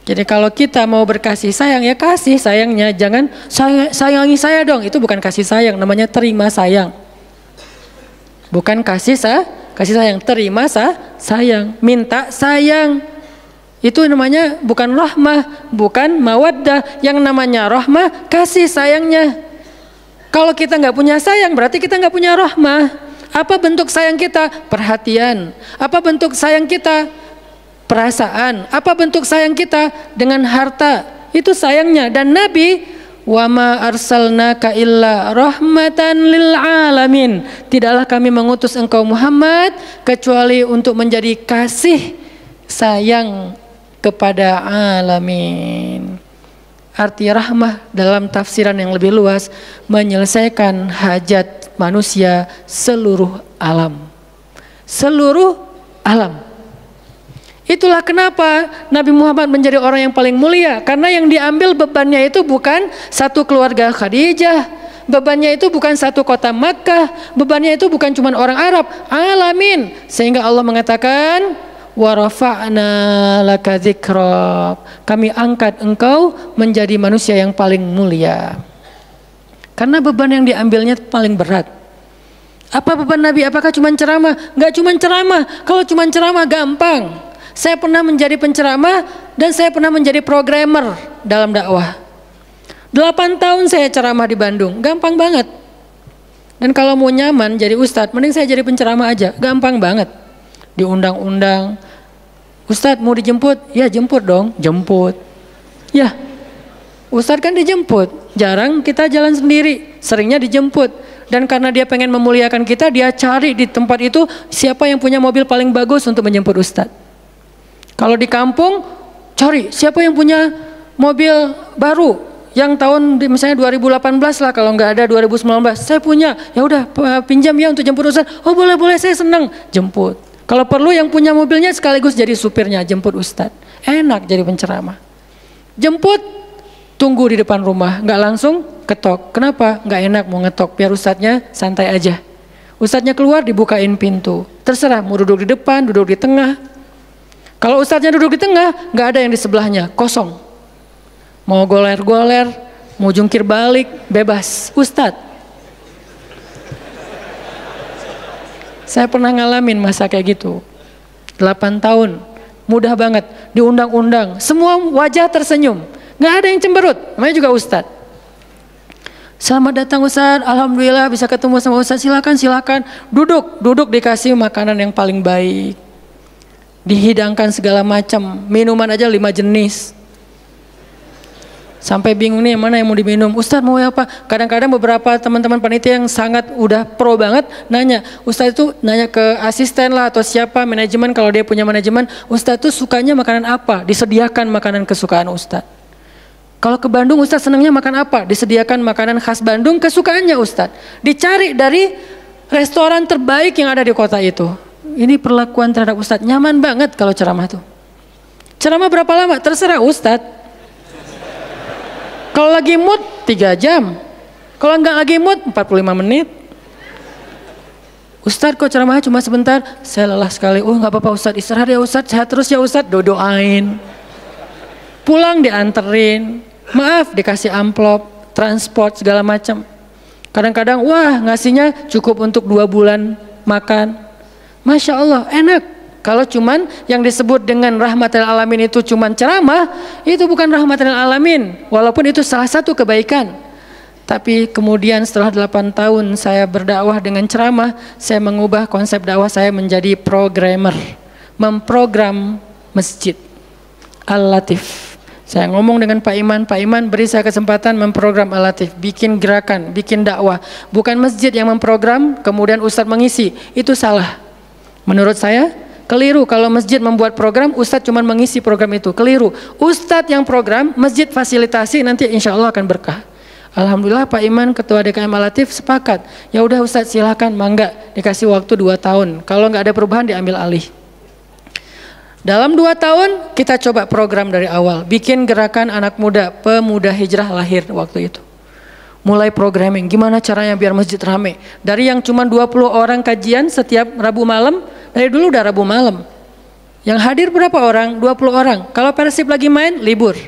Jadi kalau kita mau berkasih sayang ya kasih sayangnya jangan sayangi saya dong itu bukan kasih sayang namanya terima sayang. Bukan kasih sa kasih sayang terima sa sayang minta sayang itu namanya bukan rahmah bukan mawaddah yang namanya rahmah kasih sayangnya kalau kita nggak punya sayang berarti kita nggak punya rahmah. Apa bentuk sayang kita? Perhatian. Apa bentuk sayang kita? Perasaan. Apa bentuk sayang kita? Dengan harta. Itu sayangnya. Dan Nabi Wama arsalnaka illa rahmatan lil alamin. Tidaklah kami mengutus engkau Muhammad kecuali untuk menjadi kasih sayang kepada alamin. Arti rahmah dalam tafsiran yang lebih luas menyelesaikan hajat manusia seluruh alam. Seluruh alam. Itulah kenapa Nabi Muhammad menjadi orang yang paling mulia karena yang diambil bebannya itu bukan satu keluarga Khadijah, bebannya itu bukan satu kota Makkah, bebannya itu bukan cuma orang Arab, alamin. Sehingga Allah mengatakan Warafana laka Kami angkat engkau menjadi manusia yang paling mulia. Karena beban yang diambilnya paling berat. Apa beban Nabi? Apakah cuma ceramah? Enggak cuma ceramah. Kalau cuma ceramah gampang. Saya pernah menjadi penceramah dan saya pernah menjadi programmer dalam dakwah. Delapan tahun saya ceramah di Bandung, gampang banget. Dan kalau mau nyaman jadi ustadz, mending saya jadi penceramah aja, gampang banget. Diundang-undang, Ustadz mau dijemput? Ya jemput dong, jemput. Ya, Ustadz kan dijemput. Jarang kita jalan sendiri, seringnya dijemput. Dan karena dia pengen memuliakan kita, dia cari di tempat itu siapa yang punya mobil paling bagus untuk menjemput Ustadz. Kalau di kampung, cari siapa yang punya mobil baru yang tahun misalnya 2018 lah kalau nggak ada 2019 saya punya ya udah pinjam ya untuk jemput Ustaz oh boleh boleh saya senang jemput kalau perlu yang punya mobilnya sekaligus jadi supirnya, jemput ustadz. Enak jadi penceramah. Jemput, tunggu di depan rumah, nggak langsung ketok. Kenapa? Nggak enak mau ngetok, biar ustadznya santai aja. Ustadznya keluar dibukain pintu, terserah mau duduk di depan, duduk di tengah. Kalau ustadznya duduk di tengah, nggak ada yang di sebelahnya, kosong. Mau goler-goler, mau jungkir balik, bebas. Ustadz Saya pernah ngalamin masa kayak gitu. 8 tahun, mudah banget, diundang-undang, semua wajah tersenyum. Nggak ada yang cemberut, namanya juga Ustad, Selamat datang Ustad, Alhamdulillah bisa ketemu sama Ustad, silakan silakan duduk, duduk dikasih makanan yang paling baik. Dihidangkan segala macam, minuman aja lima jenis. Sampai bingung nih mana yang mau diminum. Ustadz mau apa? Kadang-kadang beberapa teman-teman panitia yang sangat udah pro banget nanya. Ustadz itu nanya ke asisten lah atau siapa manajemen kalau dia punya manajemen. Ustadz itu sukanya makanan apa? Disediakan makanan kesukaan Ustadz. Kalau ke Bandung Ustadz senangnya makan apa? Disediakan makanan khas Bandung kesukaannya Ustadz. Dicari dari restoran terbaik yang ada di kota itu. Ini perlakuan terhadap Ustadz nyaman banget kalau ceramah tuh. Ceramah berapa lama? Terserah Ustadz. Kalau lagi mood 3 jam. Kalau nggak lagi mood 45 menit. Ustad kok ceramahnya cuma sebentar, saya lelah sekali. Oh nggak apa-apa ustad istirahat ya ustad, sehat terus ya Ustadz, doain. Pulang dianterin, maaf dikasih amplop, transport segala macam. Kadang-kadang wah ngasihnya cukup untuk dua bulan makan. Masya Allah enak kalau cuman yang disebut dengan rahmatil alamin itu cuman ceramah, itu bukan rahmatil alamin. Walaupun itu salah satu kebaikan. Tapi kemudian setelah 8 tahun saya berdakwah dengan ceramah, saya mengubah konsep dakwah saya menjadi programmer. Memprogram masjid. Al-Latif. Saya ngomong dengan Pak Iman, Pak Iman beri saya kesempatan memprogram alatif, bikin gerakan, bikin dakwah. Bukan masjid yang memprogram, kemudian Ustadz mengisi. Itu salah. Menurut saya, Keliru kalau masjid membuat program, ustadz cuma mengisi program itu. Keliru. Ustadz yang program, masjid fasilitasi nanti insya Allah akan berkah. Alhamdulillah Pak Iman Ketua DKM Alatif sepakat. Ya udah Ustadz silahkan mangga dikasih waktu dua tahun. Kalau nggak ada perubahan diambil alih. Dalam dua tahun kita coba program dari awal. Bikin gerakan anak muda pemuda hijrah lahir waktu itu mulai programming gimana caranya biar masjid rame dari yang cuma 20 orang kajian setiap Rabu malam dari dulu udah Rabu malam yang hadir berapa orang 20 orang kalau Persib lagi main libur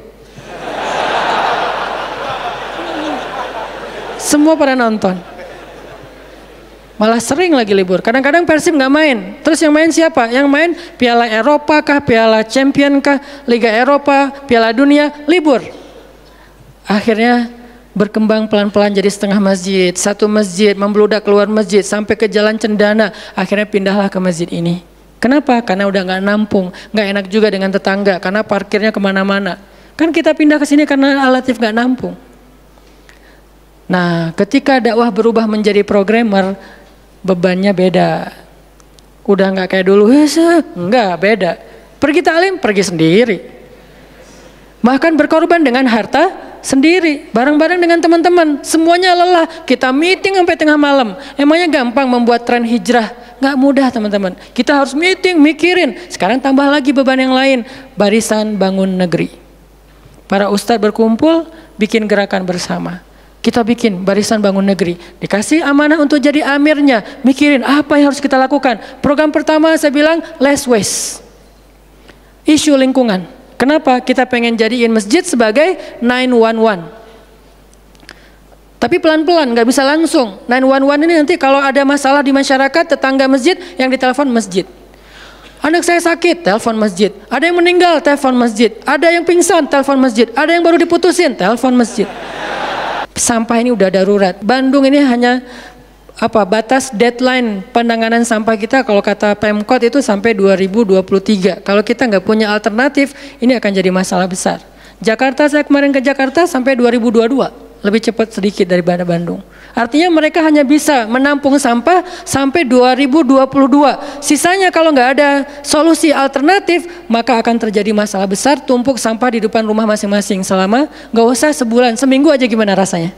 semua pada nonton malah sering lagi libur kadang-kadang Persib nggak main terus yang main siapa yang main Piala Eropa kah Piala Champion kah Liga Eropa Piala Dunia libur akhirnya berkembang pelan-pelan jadi setengah masjid, satu masjid, membludak keluar masjid, sampai ke jalan cendana, akhirnya pindahlah ke masjid ini. Kenapa? Karena udah nggak nampung, nggak enak juga dengan tetangga, karena parkirnya kemana-mana. Kan kita pindah ke sini karena alatif nggak nampung. Nah, ketika dakwah berubah menjadi programmer, bebannya beda. Udah nggak kayak dulu, eh, nggak beda. Pergi taklim pergi sendiri. Bahkan berkorban dengan harta sendiri, bareng-bareng dengan teman-teman. Semuanya lelah, kita meeting sampai tengah malam. Emangnya gampang membuat tren hijrah? Gak mudah teman-teman. Kita harus meeting, mikirin. Sekarang tambah lagi beban yang lain, barisan bangun negeri. Para ustadz berkumpul, bikin gerakan bersama. Kita bikin barisan bangun negeri. Dikasih amanah untuk jadi amirnya. Mikirin apa yang harus kita lakukan. Program pertama saya bilang less waste. Isu lingkungan Kenapa kita pengen jadiin masjid sebagai 911? Tapi pelan-pelan, nggak bisa langsung. 911 ini nanti kalau ada masalah di masyarakat, tetangga masjid, yang ditelepon masjid. Anak saya sakit, telepon masjid. Ada yang meninggal, telepon masjid. Ada yang pingsan, telepon masjid. Ada yang baru diputusin, telepon masjid. Sampah ini udah darurat. Bandung ini hanya apa batas deadline penanganan sampah kita kalau kata Pemkot itu sampai 2023. Kalau kita nggak punya alternatif, ini akan jadi masalah besar. Jakarta saya kemarin ke Jakarta sampai 2022, lebih cepat sedikit dari Bandung. Artinya mereka hanya bisa menampung sampah sampai 2022. Sisanya kalau nggak ada solusi alternatif, maka akan terjadi masalah besar tumpuk sampah di depan rumah masing-masing selama nggak usah sebulan, seminggu aja gimana rasanya.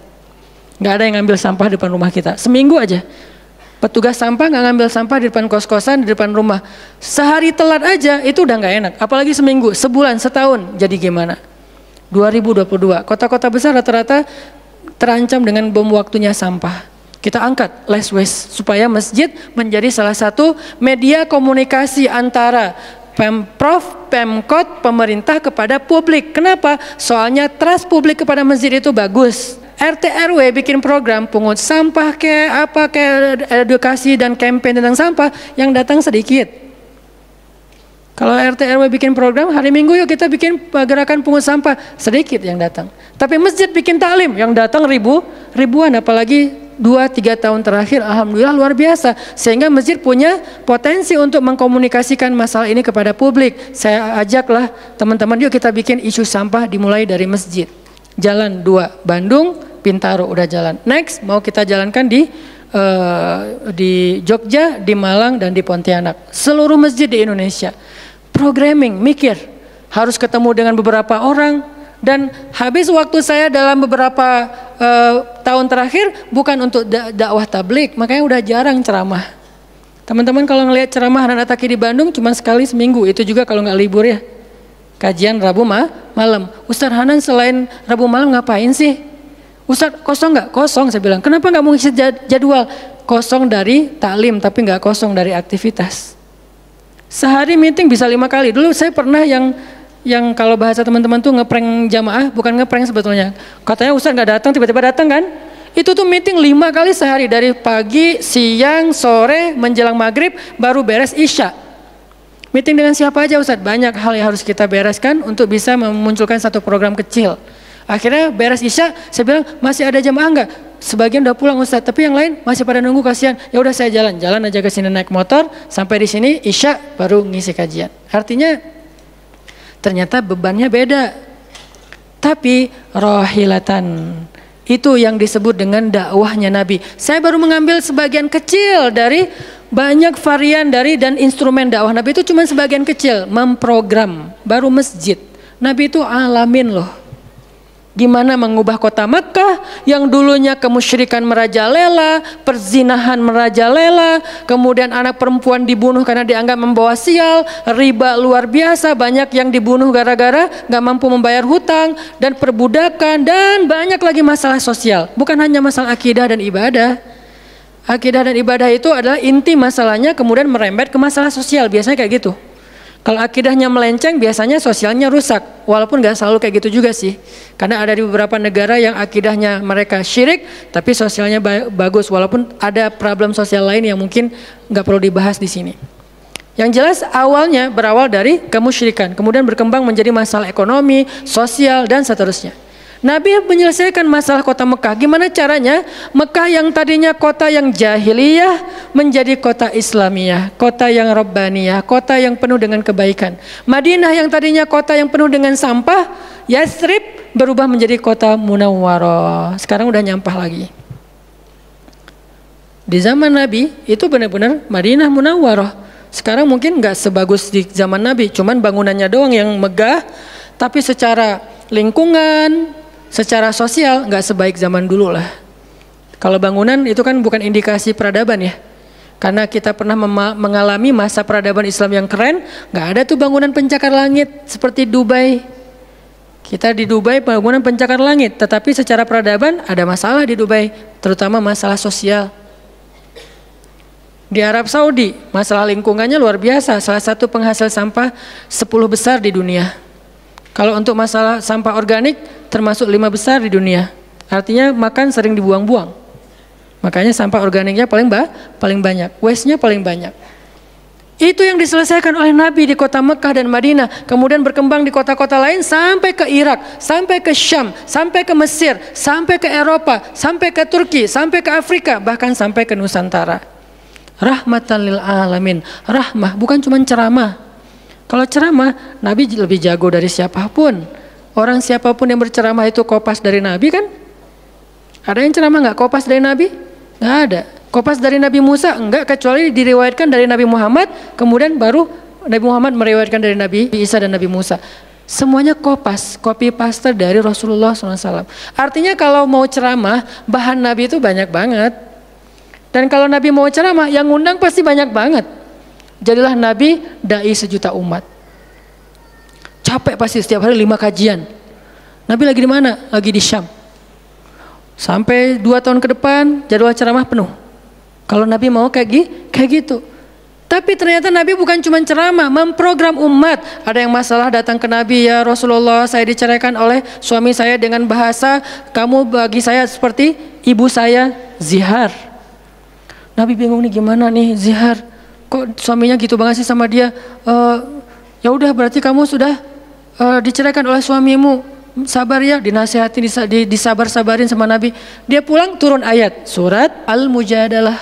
Nggak ada yang ngambil sampah di depan rumah kita. Seminggu aja. Petugas sampah nggak ngambil sampah di depan kos-kosan, di depan rumah. Sehari telat aja itu udah nggak enak. Apalagi seminggu, sebulan, setahun. Jadi gimana? 2022. Kota-kota besar rata-rata terancam dengan bom waktunya sampah. Kita angkat less waste supaya masjid menjadi salah satu media komunikasi antara Pemprov, Pemkot, pemerintah kepada publik. Kenapa? Soalnya trust publik kepada masjid itu bagus. RT RW bikin program pungut sampah ke apa ke edukasi dan kampanye tentang sampah yang datang sedikit. Kalau RT RW bikin program hari Minggu yuk kita bikin gerakan pungut sampah sedikit yang datang. Tapi masjid bikin taklim yang datang ribu ribuan apalagi dua tiga tahun terakhir alhamdulillah luar biasa sehingga masjid punya potensi untuk mengkomunikasikan masalah ini kepada publik saya ajaklah teman-teman yuk kita bikin isu sampah dimulai dari masjid Jalan dua Bandung, Pintaro udah jalan. Next mau kita jalankan di uh, di Jogja, di Malang dan di Pontianak. Seluruh masjid di Indonesia. Programming, mikir. Harus ketemu dengan beberapa orang dan habis waktu saya dalam beberapa uh, tahun terakhir bukan untuk da dakwah tablik, makanya udah jarang ceramah. Teman-teman kalau ngelihat ceramah anak-anak di Bandung cuma sekali seminggu, itu juga kalau nggak libur ya kajian Rabu ma malam. Ustadz Hanan selain Rabu malam ngapain sih? Ustadz kosong nggak? Kosong saya bilang. Kenapa nggak mengisi jadwal? Kosong dari taklim tapi nggak kosong dari aktivitas. Sehari meeting bisa lima kali. Dulu saya pernah yang yang kalau bahasa teman-teman tuh ngepreng jamaah, bukan ngepreng sebetulnya. Katanya Ustadz nggak datang, tiba-tiba datang kan? Itu tuh meeting lima kali sehari dari pagi, siang, sore, menjelang maghrib, baru beres isya. Meeting dengan siapa aja Ustadz? Banyak hal yang harus kita bereskan untuk bisa memunculkan satu program kecil. Akhirnya beres Isya, saya bilang masih ada jemaah enggak? Sebagian udah pulang Ustadz, tapi yang lain masih pada nunggu kasihan. Ya udah saya jalan, jalan aja ke sini naik motor, sampai di sini Isya baru ngisi kajian. Artinya ternyata bebannya beda. Tapi rohilatan itu yang disebut dengan dakwahnya Nabi. Saya baru mengambil sebagian kecil dari banyak varian dari dan instrumen dakwah Nabi itu cuma sebagian kecil, memprogram, baru masjid. Nabi itu alamin loh. Gimana mengubah kota Mekah yang dulunya kemusyrikan merajalela, perzinahan merajalela, kemudian anak perempuan dibunuh karena dianggap membawa sial, riba luar biasa, banyak yang dibunuh gara-gara nggak mampu membayar hutang dan perbudakan dan banyak lagi masalah sosial. Bukan hanya masalah akidah dan ibadah. Akidah dan ibadah itu adalah inti masalahnya kemudian merembet ke masalah sosial, biasanya kayak gitu. Kalau akidahnya melenceng biasanya sosialnya rusak. Walaupun gak selalu kayak gitu juga sih. Karena ada di beberapa negara yang akidahnya mereka syirik tapi sosialnya ba bagus. Walaupun ada problem sosial lain yang mungkin gak perlu dibahas di sini. Yang jelas awalnya berawal dari kemusyrikan, kemudian berkembang menjadi masalah ekonomi, sosial, dan seterusnya. Nabi menyelesaikan masalah kota Mekah. Gimana caranya? Mekah yang tadinya kota yang jahiliyah menjadi kota Islamiyah, kota yang robbaniyah, kota yang penuh dengan kebaikan. Madinah yang tadinya kota yang penuh dengan sampah, Yastrib berubah menjadi kota Munawwarah. Sekarang udah nyampah lagi. Di zaman Nabi itu benar-benar Madinah Munawwarah. Sekarang mungkin nggak sebagus di zaman Nabi, cuman bangunannya doang yang megah, tapi secara lingkungan, secara sosial nggak sebaik zaman dulu lah. Kalau bangunan itu kan bukan indikasi peradaban ya. Karena kita pernah mengalami masa peradaban Islam yang keren, nggak ada tuh bangunan pencakar langit seperti Dubai. Kita di Dubai bangunan pencakar langit, tetapi secara peradaban ada masalah di Dubai, terutama masalah sosial. Di Arab Saudi, masalah lingkungannya luar biasa, salah satu penghasil sampah 10 besar di dunia. Kalau untuk masalah sampah organik termasuk lima besar di dunia. Artinya makan sering dibuang-buang. Makanya sampah organiknya paling ba paling banyak, waste-nya paling banyak. Itu yang diselesaikan oleh Nabi di kota Mekah dan Madinah, kemudian berkembang di kota-kota lain sampai ke Irak, sampai ke Syam, sampai ke Mesir, sampai ke Eropa, sampai ke Turki, sampai ke Afrika, bahkan sampai ke Nusantara. Rahmatan lil alamin, rahmah bukan cuma ceramah, kalau ceramah, Nabi lebih jago dari siapapun. Orang siapapun yang berceramah itu kopas dari Nabi kan? Ada yang ceramah nggak kopas dari Nabi? Nggak ada. Kopas dari Nabi Musa nggak kecuali diriwayatkan dari Nabi Muhammad, kemudian baru Nabi Muhammad meriwayatkan dari Nabi Isa dan Nabi Musa. Semuanya kopas, copy paste dari Rasulullah SAW. Artinya kalau mau ceramah, bahan Nabi itu banyak banget. Dan kalau Nabi mau ceramah, yang ngundang pasti banyak banget. Jadilah Nabi dai sejuta umat. Capek pasti setiap hari lima kajian. Nabi lagi di mana? Lagi di Syam. Sampai dua tahun ke depan jadwal ceramah penuh. Kalau Nabi mau kayak, kayak gitu. Tapi ternyata Nabi bukan cuma ceramah, memprogram umat. Ada yang masalah datang ke Nabi, ya Rasulullah saya diceraikan oleh suami saya dengan bahasa kamu bagi saya seperti ibu saya zihar. Nabi bingung nih gimana nih zihar kok suaminya gitu banget sih sama dia e, ya udah berarti kamu sudah e, diceraikan oleh suamimu sabar ya dinasehati disabar sabarin sama Nabi dia pulang turun ayat surat al mujadalah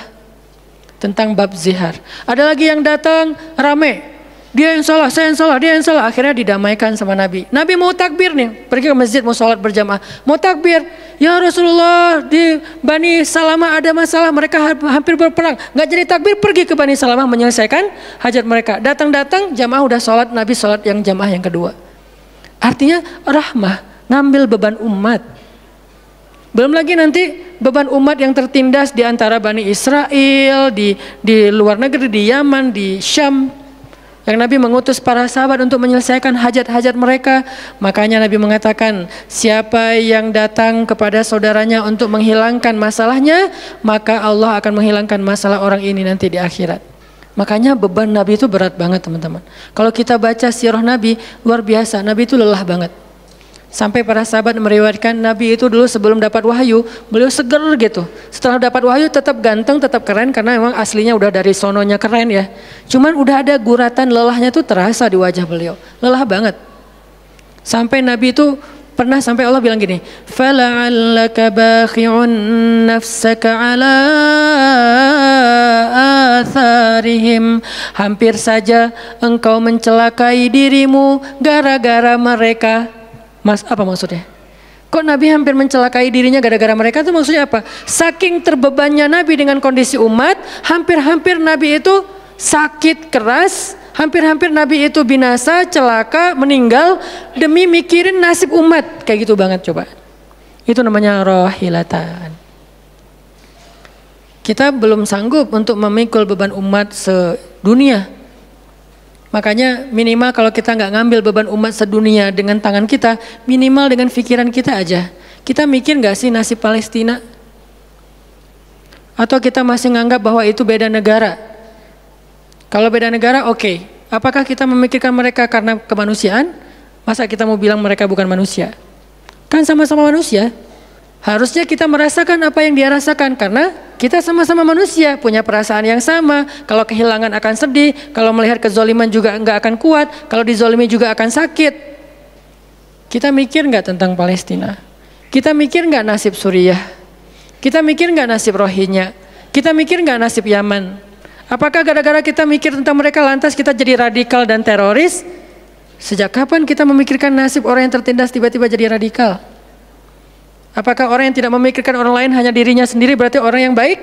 tentang bab zihar ada lagi yang datang rame dia yang salah, saya yang salah, dia yang salah. Akhirnya didamaikan sama Nabi. Nabi mau takbir nih, pergi ke masjid mau sholat berjamaah. Mau takbir, ya Rasulullah di Bani Salama ada masalah, mereka hampir berperang. Nggak jadi takbir, pergi ke Bani Salama menyelesaikan hajat mereka. Datang-datang jamaah udah sholat, Nabi sholat yang jamaah yang kedua. Artinya rahmah, ngambil beban umat. Belum lagi nanti beban umat yang tertindas di antara Bani Israel, di, di luar negeri, di Yaman, di Syam yang Nabi mengutus para sahabat untuk menyelesaikan hajat-hajat mereka. Makanya Nabi mengatakan, siapa yang datang kepada saudaranya untuk menghilangkan masalahnya, maka Allah akan menghilangkan masalah orang ini nanti di akhirat. Makanya beban Nabi itu berat banget teman-teman. Kalau kita baca sirah Nabi, luar biasa. Nabi itu lelah banget. Sampai para sahabat meriwayatkan Nabi itu dulu sebelum dapat wahyu, beliau seger gitu. Setelah dapat wahyu tetap ganteng, tetap keren karena memang aslinya udah dari sononya keren ya. Cuman udah ada guratan lelahnya tuh terasa di wajah beliau. Lelah banget. Sampai Nabi itu pernah sampai Allah bilang gini, "Fala'allaka bakhi'un nafsaka 'ala atharihim hampir saja engkau mencelakai dirimu gara-gara mereka." Mas apa maksudnya? Kok Nabi hampir mencelakai dirinya gara-gara mereka itu maksudnya apa? Saking terbebannya Nabi dengan kondisi umat, hampir-hampir Nabi itu sakit keras, hampir-hampir Nabi itu binasa, celaka, meninggal demi mikirin nasib umat. Kayak gitu banget coba. Itu namanya rohilatan. Kita belum sanggup untuk memikul beban umat sedunia. Makanya minimal kalau kita nggak ngambil beban umat sedunia dengan tangan kita, minimal dengan pikiran kita aja. Kita mikir nggak sih nasib Palestina? Atau kita masih nganggap bahwa itu beda negara? Kalau beda negara oke. Okay. Apakah kita memikirkan mereka karena kemanusiaan? Masa kita mau bilang mereka bukan manusia? Kan sama-sama manusia. Harusnya kita merasakan apa yang dia rasakan karena kita sama-sama manusia, punya perasaan yang sama. Kalau kehilangan akan sedih, kalau melihat kezoliman juga enggak akan kuat, kalau dizolimi juga akan sakit. Kita mikir enggak tentang Palestina? Kita mikir enggak nasib Suriah? Kita mikir enggak nasib Rohingya? Kita mikir enggak nasib Yaman? Apakah gara-gara kita mikir tentang mereka lantas kita jadi radikal dan teroris? Sejak kapan kita memikirkan nasib orang yang tertindas tiba-tiba jadi radikal? Apakah orang yang tidak memikirkan orang lain hanya dirinya sendiri berarti orang yang baik?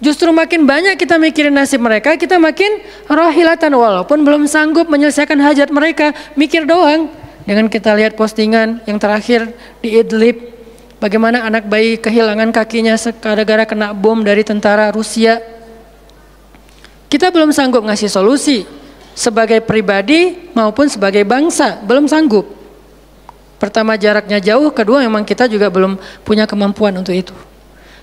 Justru makin banyak kita mikirin nasib mereka, kita makin rohilatan walaupun belum sanggup menyelesaikan hajat mereka, mikir doang. Dengan kita lihat postingan yang terakhir di Idlib, bagaimana anak bayi kehilangan kakinya gara-gara kena bom dari tentara Rusia. Kita belum sanggup ngasih solusi sebagai pribadi maupun sebagai bangsa, belum sanggup. Pertama jaraknya jauh, kedua memang kita juga belum punya kemampuan untuk itu.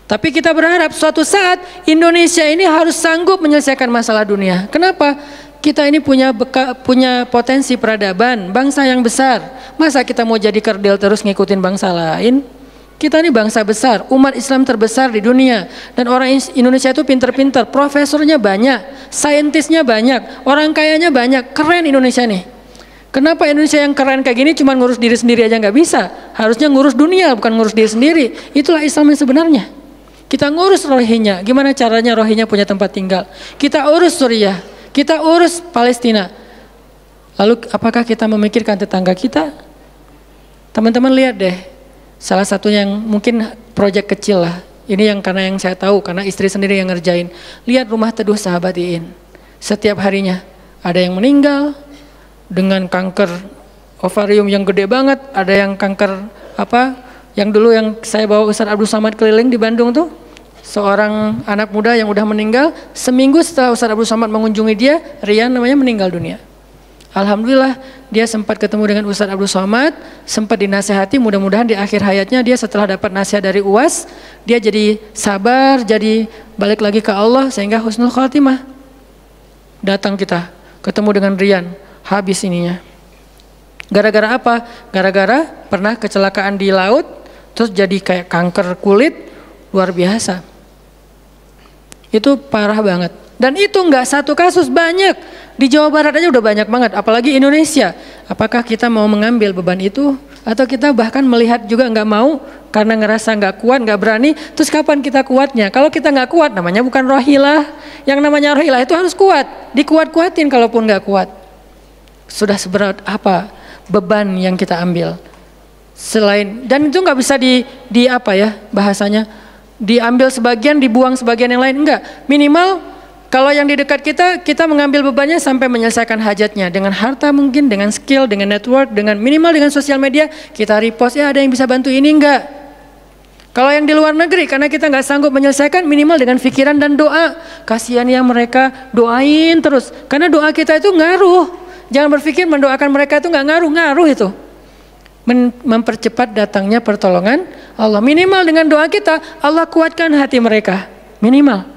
Tapi kita berharap suatu saat Indonesia ini harus sanggup menyelesaikan masalah dunia. Kenapa? Kita ini punya beka, punya potensi peradaban, bangsa yang besar. Masa kita mau jadi kerdil terus ngikutin bangsa lain? Kita ini bangsa besar, umat Islam terbesar di dunia. Dan orang Indonesia itu pinter-pinter, profesornya banyak, saintisnya banyak, orang kayanya banyak, keren Indonesia nih. Kenapa Indonesia yang keren kayak gini cuma ngurus diri sendiri aja nggak bisa? Harusnya ngurus dunia bukan ngurus diri sendiri. Itulah Islam yang sebenarnya. Kita ngurus rohinya, gimana caranya rohinya punya tempat tinggal. Kita urus Suriah, kita urus Palestina. Lalu apakah kita memikirkan tetangga kita? Teman-teman lihat deh, salah satu yang mungkin proyek kecil lah. Ini yang karena yang saya tahu, karena istri sendiri yang ngerjain. Lihat rumah teduh sahabat Iin. Setiap harinya ada yang meninggal, dengan kanker ovarium yang gede banget, ada yang kanker apa? Yang dulu yang saya bawa Ustaz Abdul Samad keliling di Bandung tuh, seorang anak muda yang udah meninggal, seminggu setelah Ustaz Abdul Samad mengunjungi dia, Rian namanya meninggal dunia. Alhamdulillah dia sempat ketemu dengan Ustadz Abdul Somad, sempat dinasehati mudah-mudahan di akhir hayatnya dia setelah dapat nasihat dari UAS, dia jadi sabar, jadi balik lagi ke Allah sehingga husnul khatimah. Datang kita ketemu dengan Rian habis ininya. Gara-gara apa? Gara-gara pernah kecelakaan di laut, terus jadi kayak kanker kulit, luar biasa. Itu parah banget. Dan itu nggak satu kasus, banyak. Di Jawa Barat aja udah banyak banget, apalagi Indonesia. Apakah kita mau mengambil beban itu? Atau kita bahkan melihat juga nggak mau karena ngerasa nggak kuat, nggak berani. Terus kapan kita kuatnya? Kalau kita nggak kuat, namanya bukan rohilah. Yang namanya rohilah itu harus kuat, dikuat-kuatin kalaupun nggak kuat sudah seberat apa beban yang kita ambil selain dan itu nggak bisa di di apa ya bahasanya diambil sebagian dibuang sebagian yang lain enggak minimal kalau yang di dekat kita kita mengambil bebannya sampai menyelesaikan hajatnya dengan harta mungkin dengan skill dengan network dengan minimal dengan sosial media kita repost ya ada yang bisa bantu ini enggak kalau yang di luar negeri, karena kita nggak sanggup menyelesaikan minimal dengan pikiran dan doa. Kasihan yang mereka doain terus. Karena doa kita itu ngaruh. Jangan berpikir mendoakan mereka itu nggak ngaruh-ngaruh itu. mempercepat datangnya pertolongan Allah. Minimal dengan doa kita, Allah kuatkan hati mereka. Minimal.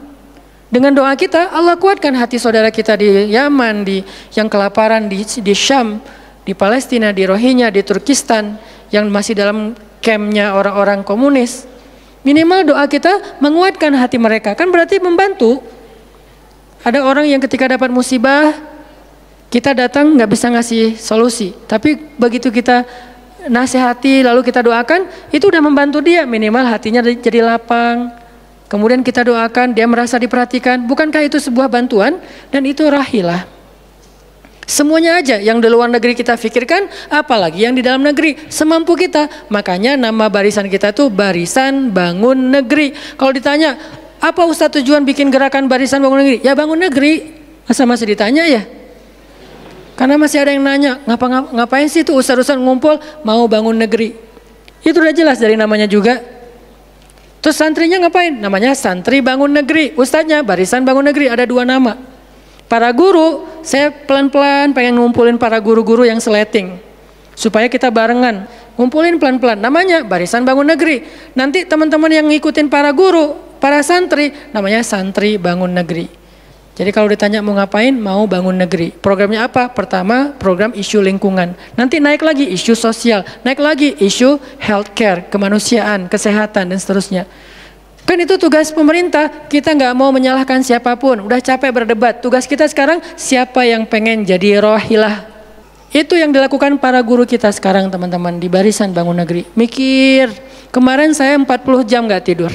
Dengan doa kita, Allah kuatkan hati saudara kita di Yaman, di yang kelaparan, di, di Syam, di Palestina, di Rohingya, di Turkistan, yang masih dalam kemnya orang-orang komunis. Minimal doa kita menguatkan hati mereka, kan berarti membantu. Ada orang yang ketika dapat musibah, kita datang nggak bisa ngasih solusi, tapi begitu kita nasihati lalu kita doakan, itu udah membantu dia minimal hatinya jadi lapang. Kemudian kita doakan, dia merasa diperhatikan. Bukankah itu sebuah bantuan? Dan itu rahilah. Semuanya aja yang di luar negeri kita pikirkan, apalagi yang di dalam negeri, semampu kita. Makanya nama barisan kita tuh Barisan Bangun Negeri. Kalau ditanya, apa Ustaz tujuan bikin gerakan Barisan Bangun Negeri? Ya bangun negeri. Masa masih ditanya ya? Karena masih ada yang nanya, ngapa, ngapain sih itu usah-usah ngumpul mau bangun negeri? Itu udah jelas dari namanya juga. Terus santrinya ngapain? Namanya santri bangun negeri. Ustaznya barisan bangun negeri, ada dua nama. Para guru, saya pelan-pelan pengen ngumpulin para guru-guru yang seleting. Supaya kita barengan, ngumpulin pelan-pelan. Namanya barisan bangun negeri. Nanti teman-teman yang ngikutin para guru, para santri, namanya santri bangun negeri. Jadi kalau ditanya mau ngapain, mau bangun negeri. Programnya apa? Pertama, program isu lingkungan. Nanti naik lagi isu sosial, naik lagi isu healthcare, kemanusiaan, kesehatan, dan seterusnya. Kan itu tugas pemerintah, kita nggak mau menyalahkan siapapun, udah capek berdebat. Tugas kita sekarang siapa yang pengen jadi rohilah itu yang dilakukan para guru kita sekarang teman-teman di barisan bangun negeri. Mikir, kemarin saya 40 jam nggak tidur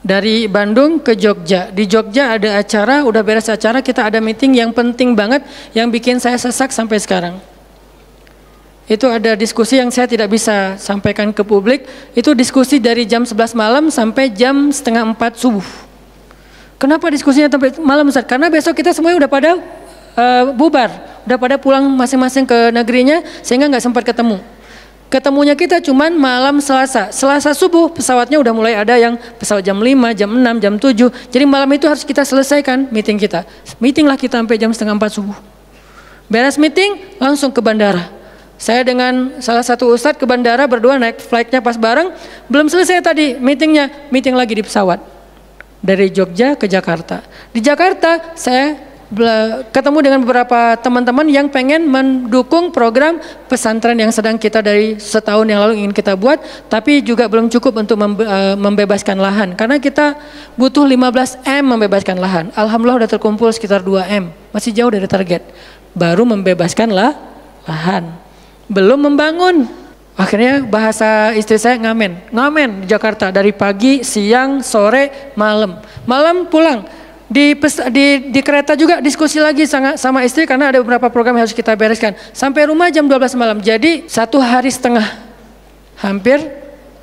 dari Bandung ke Jogja. Di Jogja ada acara, udah beres acara kita ada meeting yang penting banget yang bikin saya sesak sampai sekarang. Itu ada diskusi yang saya tidak bisa sampaikan ke publik. Itu diskusi dari jam 11 malam sampai jam setengah 4 subuh. Kenapa diskusinya sampai malam Ustaz? Karena besok kita semuanya udah pada uh, bubar, udah pada pulang masing-masing ke negerinya sehingga nggak sempat ketemu. Ketemunya kita cuman malam Selasa. Selasa subuh pesawatnya udah mulai ada yang pesawat jam 5, jam 6, jam 7. Jadi malam itu harus kita selesaikan meeting kita. Meeting lah kita sampai jam setengah 4 subuh. Beres meeting langsung ke bandara. Saya dengan salah satu ustadz ke bandara berdua naik flightnya pas bareng. Belum selesai tadi meetingnya, meeting lagi di pesawat. Dari Jogja ke Jakarta. Di Jakarta saya ketemu dengan beberapa teman-teman yang pengen mendukung program pesantren yang sedang kita dari setahun yang lalu ingin kita buat, tapi juga belum cukup untuk eh, membebaskan lahan. Karena kita butuh 15 M membebaskan lahan. Alhamdulillah sudah terkumpul sekitar 2 M, masih jauh dari target. Baru membebaskan lahan. Belum membangun. Akhirnya bahasa istri saya ngamen, ngamen di Jakarta dari pagi, siang, sore, malam. Malam pulang, di, di, di kereta juga diskusi lagi sama, sama istri karena ada beberapa program yang harus kita bereskan. Sampai rumah jam 12 malam, jadi satu hari setengah, hampir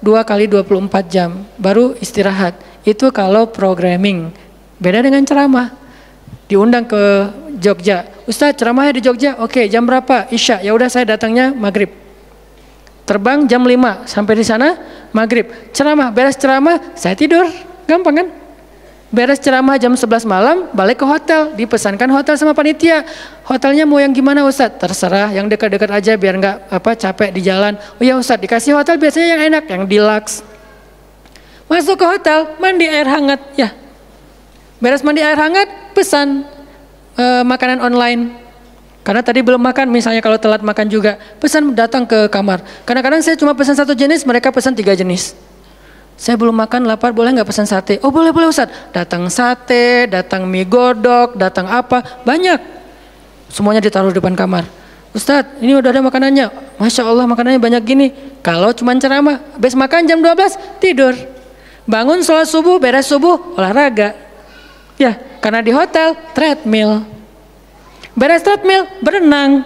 dua kali 24 jam, baru istirahat. Itu kalau programming, beda dengan ceramah. Diundang ke Jogja, Ustadz ceramahnya di Jogja, oke jam berapa? Isya, ya udah saya datangnya maghrib. Terbang jam 5, sampai di sana maghrib. Ceramah, beres ceramah, saya tidur, gampang kan? Beres ceramah jam 11 malam, balik ke hotel, dipesankan hotel sama panitia. Hotelnya mau yang gimana ustadz? Terserah, yang dekat-dekat aja biar nggak apa capek di jalan. Oh ya ustadz dikasih hotel biasanya yang enak, yang deluxe. Masuk ke hotel, mandi air hangat, ya. Beres mandi air hangat, pesan e, makanan online. Karena tadi belum makan, misalnya kalau telat makan juga, pesan datang ke kamar. Kadang-kadang saya cuma pesan satu jenis, mereka pesan tiga jenis saya belum makan lapar boleh nggak pesan sate? Oh boleh boleh ustad. Datang sate, datang mie godok, datang apa? Banyak. Semuanya ditaruh depan kamar. Ustad, ini udah ada makanannya. Masya Allah makanannya banyak gini. Kalau cuma ceramah, habis makan jam 12, tidur. Bangun sholat subuh, beres subuh, olahraga. Ya, karena di hotel, treadmill. Beres treadmill, berenang.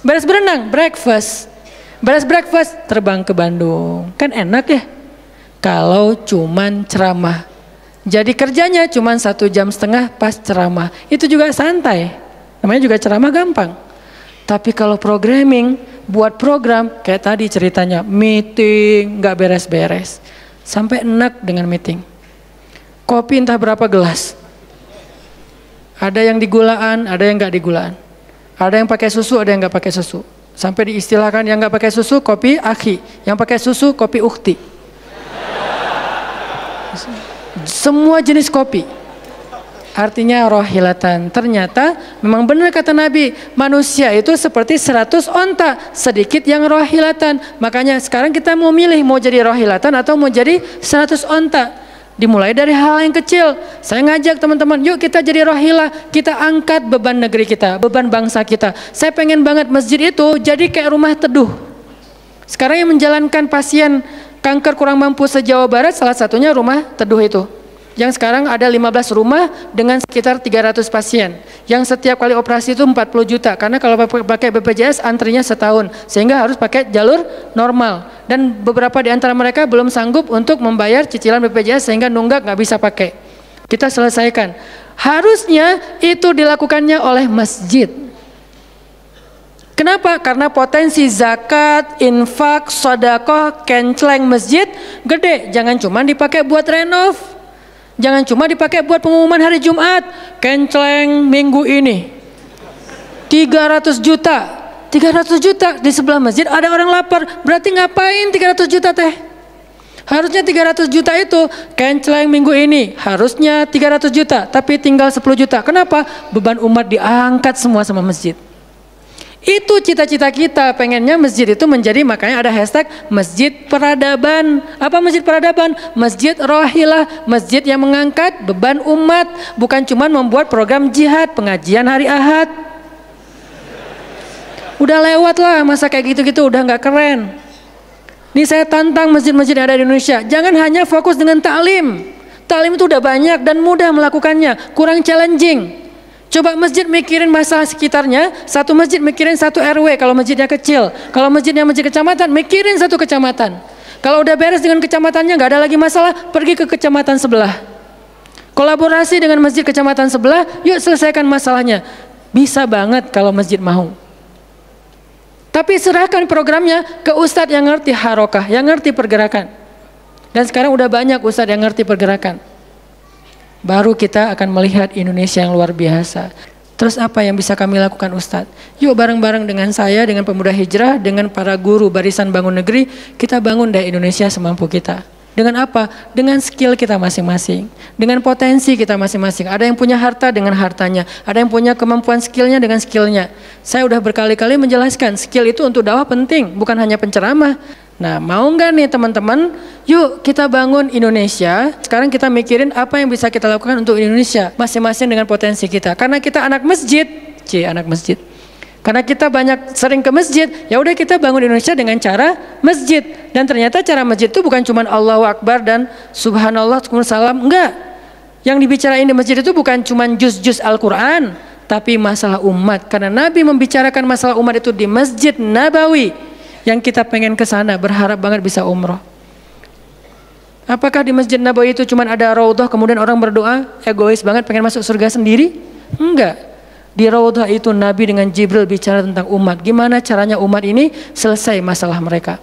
Beres berenang, breakfast. Beres breakfast, terbang ke Bandung. Kan enak ya kalau cuman ceramah. Jadi kerjanya cuma satu jam setengah pas ceramah. Itu juga santai. Namanya juga ceramah gampang. Tapi kalau programming, buat program kayak tadi ceritanya meeting nggak beres-beres. Sampai enak dengan meeting. Kopi entah berapa gelas. Ada yang digulaan, ada yang nggak digulaan. Ada yang pakai susu, ada yang nggak pakai susu. Sampai diistilahkan yang nggak pakai susu kopi aki, yang pakai susu kopi ukti semua jenis kopi. Artinya rohilatan. Ternyata memang benar kata Nabi, manusia itu seperti 100 onta, sedikit yang rohilatan. Makanya sekarang kita mau milih mau jadi rohilatan atau mau jadi 100 onta. Dimulai dari hal yang kecil. Saya ngajak teman-teman, yuk kita jadi rohila, kita angkat beban negeri kita, beban bangsa kita. Saya pengen banget masjid itu jadi kayak rumah teduh. Sekarang yang menjalankan pasien kanker kurang mampu se-Jawa Barat salah satunya rumah teduh itu. Yang sekarang ada 15 rumah dengan sekitar 300 pasien. Yang setiap kali operasi itu 40 juta karena kalau pakai BPJS antrinya setahun sehingga harus pakai jalur normal dan beberapa di antara mereka belum sanggup untuk membayar cicilan BPJS sehingga nunggak nggak bisa pakai. Kita selesaikan. Harusnya itu dilakukannya oleh masjid Kenapa? Karena potensi zakat, infak, sodako, kenceleng masjid gede. Jangan cuma dipakai buat renov. Jangan cuma dipakai buat pengumuman hari Jumat. Kenceleng minggu ini. 300 juta. 300 juta di sebelah masjid ada orang lapar. Berarti ngapain 300 juta teh? Harusnya 300 juta itu kenceleng minggu ini. Harusnya 300 juta tapi tinggal 10 juta. Kenapa? Beban umat diangkat semua sama masjid. Itu cita-cita kita, pengennya masjid itu menjadi makanya ada hashtag masjid peradaban. Apa masjid peradaban? Masjid rohilah, masjid yang mengangkat beban umat, bukan cuma membuat program jihad, pengajian hari Ahad. Udah lewat lah masa kayak gitu-gitu udah nggak keren. Ini saya tantang masjid-masjid yang ada di Indonesia, jangan hanya fokus dengan taklim. Taklim itu udah banyak dan mudah melakukannya, kurang challenging. Coba masjid mikirin masalah sekitarnya, satu masjid mikirin satu RW kalau masjidnya kecil. Kalau masjidnya masjid kecamatan, mikirin satu kecamatan. Kalau udah beres dengan kecamatannya nggak ada lagi masalah, pergi ke kecamatan sebelah. Kolaborasi dengan masjid kecamatan sebelah, yuk selesaikan masalahnya. Bisa banget kalau masjid mau. Tapi serahkan programnya ke ustadz yang ngerti harokah, yang ngerti pergerakan. Dan sekarang udah banyak ustadz yang ngerti pergerakan baru kita akan melihat Indonesia yang luar biasa. Terus apa yang bisa kami lakukan Ustadz? Yuk bareng-bareng dengan saya, dengan pemuda hijrah, dengan para guru barisan bangun negeri, kita bangun dari Indonesia semampu kita. Dengan apa? Dengan skill kita masing-masing, dengan potensi kita masing-masing. Ada yang punya harta dengan hartanya, ada yang punya kemampuan skillnya dengan skillnya. Saya udah berkali-kali menjelaskan, skill itu untuk dakwah penting, bukan hanya penceramah. Nah, mau nggak nih teman-teman? Yuk kita bangun Indonesia. Sekarang kita mikirin apa yang bisa kita lakukan untuk Indonesia masing-masing dengan potensi kita. Karena kita anak masjid, c anak masjid. Karena kita banyak sering ke masjid, ya udah kita bangun Indonesia dengan cara masjid. Dan ternyata cara masjid itu bukan cuma Allahu Akbar dan Subhanallah, salam, enggak. Yang dibicarain di masjid itu bukan cuma juz-juz Al-Quran, tapi masalah umat. Karena Nabi membicarakan masalah umat itu di Masjid Nabawi yang kita pengen ke sana, berharap banget bisa umroh. Apakah di Masjid Nabawi itu cuma ada raudhah kemudian orang berdoa egois banget pengen masuk surga sendiri? Enggak. Di raudhah itu Nabi dengan Jibril bicara tentang umat. Gimana caranya umat ini selesai masalah mereka?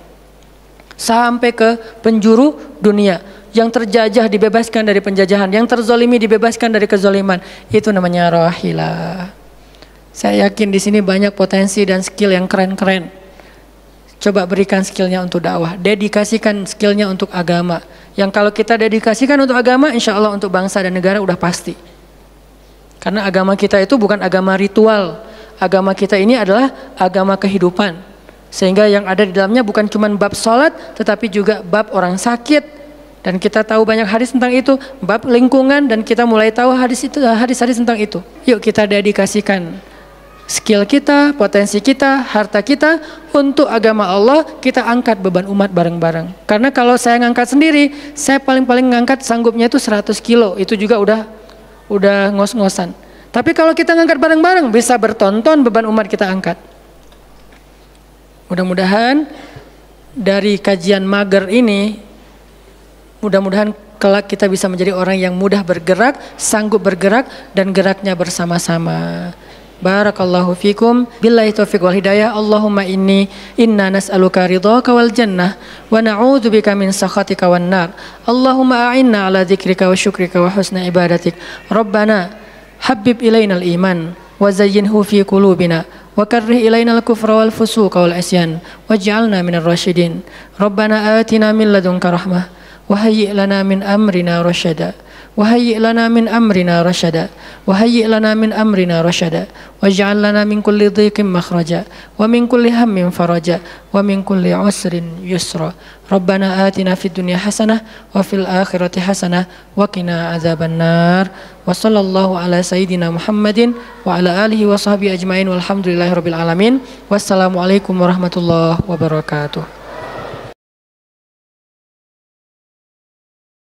Sampai ke penjuru dunia. Yang terjajah dibebaskan dari penjajahan, yang terzolimi dibebaskan dari kezoliman. Itu namanya rohilah. Saya yakin di sini banyak potensi dan skill yang keren-keren. Coba berikan skillnya untuk dakwah, dedikasikan skillnya untuk agama. Yang kalau kita dedikasikan untuk agama, insya Allah untuk bangsa dan negara udah pasti. Karena agama kita itu bukan agama ritual, agama kita ini adalah agama kehidupan. Sehingga yang ada di dalamnya bukan cuma bab sholat, tetapi juga bab orang sakit. Dan kita tahu banyak hadis tentang itu, bab lingkungan, dan kita mulai tahu hadis itu hadis-hadis tentang itu. Yuk kita dedikasikan skill kita, potensi kita, harta kita untuk agama Allah kita angkat beban umat bareng-bareng. Karena kalau saya ngangkat sendiri, saya paling-paling ngangkat sanggupnya itu 100 kilo, itu juga udah udah ngos-ngosan. Tapi kalau kita ngangkat bareng-bareng bisa bertonton beban umat kita angkat. Mudah-mudahan dari kajian mager ini mudah-mudahan kelak kita bisa menjadi orang yang mudah bergerak, sanggup bergerak dan geraknya bersama-sama. Barakallahu fikum. Billahi taufiq wal hidayah. Allahumma inni inna nas'aluka ridhaka wal jannah wa min sakhatika wan nar. Allahumma a'inna ala dzikrika wa syukrika wa husna ibadatik. Rabbana habib ilainal iman wa zayyinhu fi kulubina وكره إلينا الكفر والفسوق والعصيان واجعلنا من الراشدين ربنا آتنا من لدنك رحمة وهيئ لنا من أمرنا رشدا وهيئ لنا من أمرنا رشدا وهيئ لنا من أمرنا رشدا واجعل لنا من كل ضيق مخرجا ومن كل هم فرجا ومن كل عسر يسرا ربنا آتنا في الدنيا حسنة وفي الآخرة حسنة وقنا عذاب النار وصلى الله على سيدنا محمد وعلى آله وصحبه أجمعين والحمد لله رب العالمين والسلام عليكم ورحمة الله وبركاته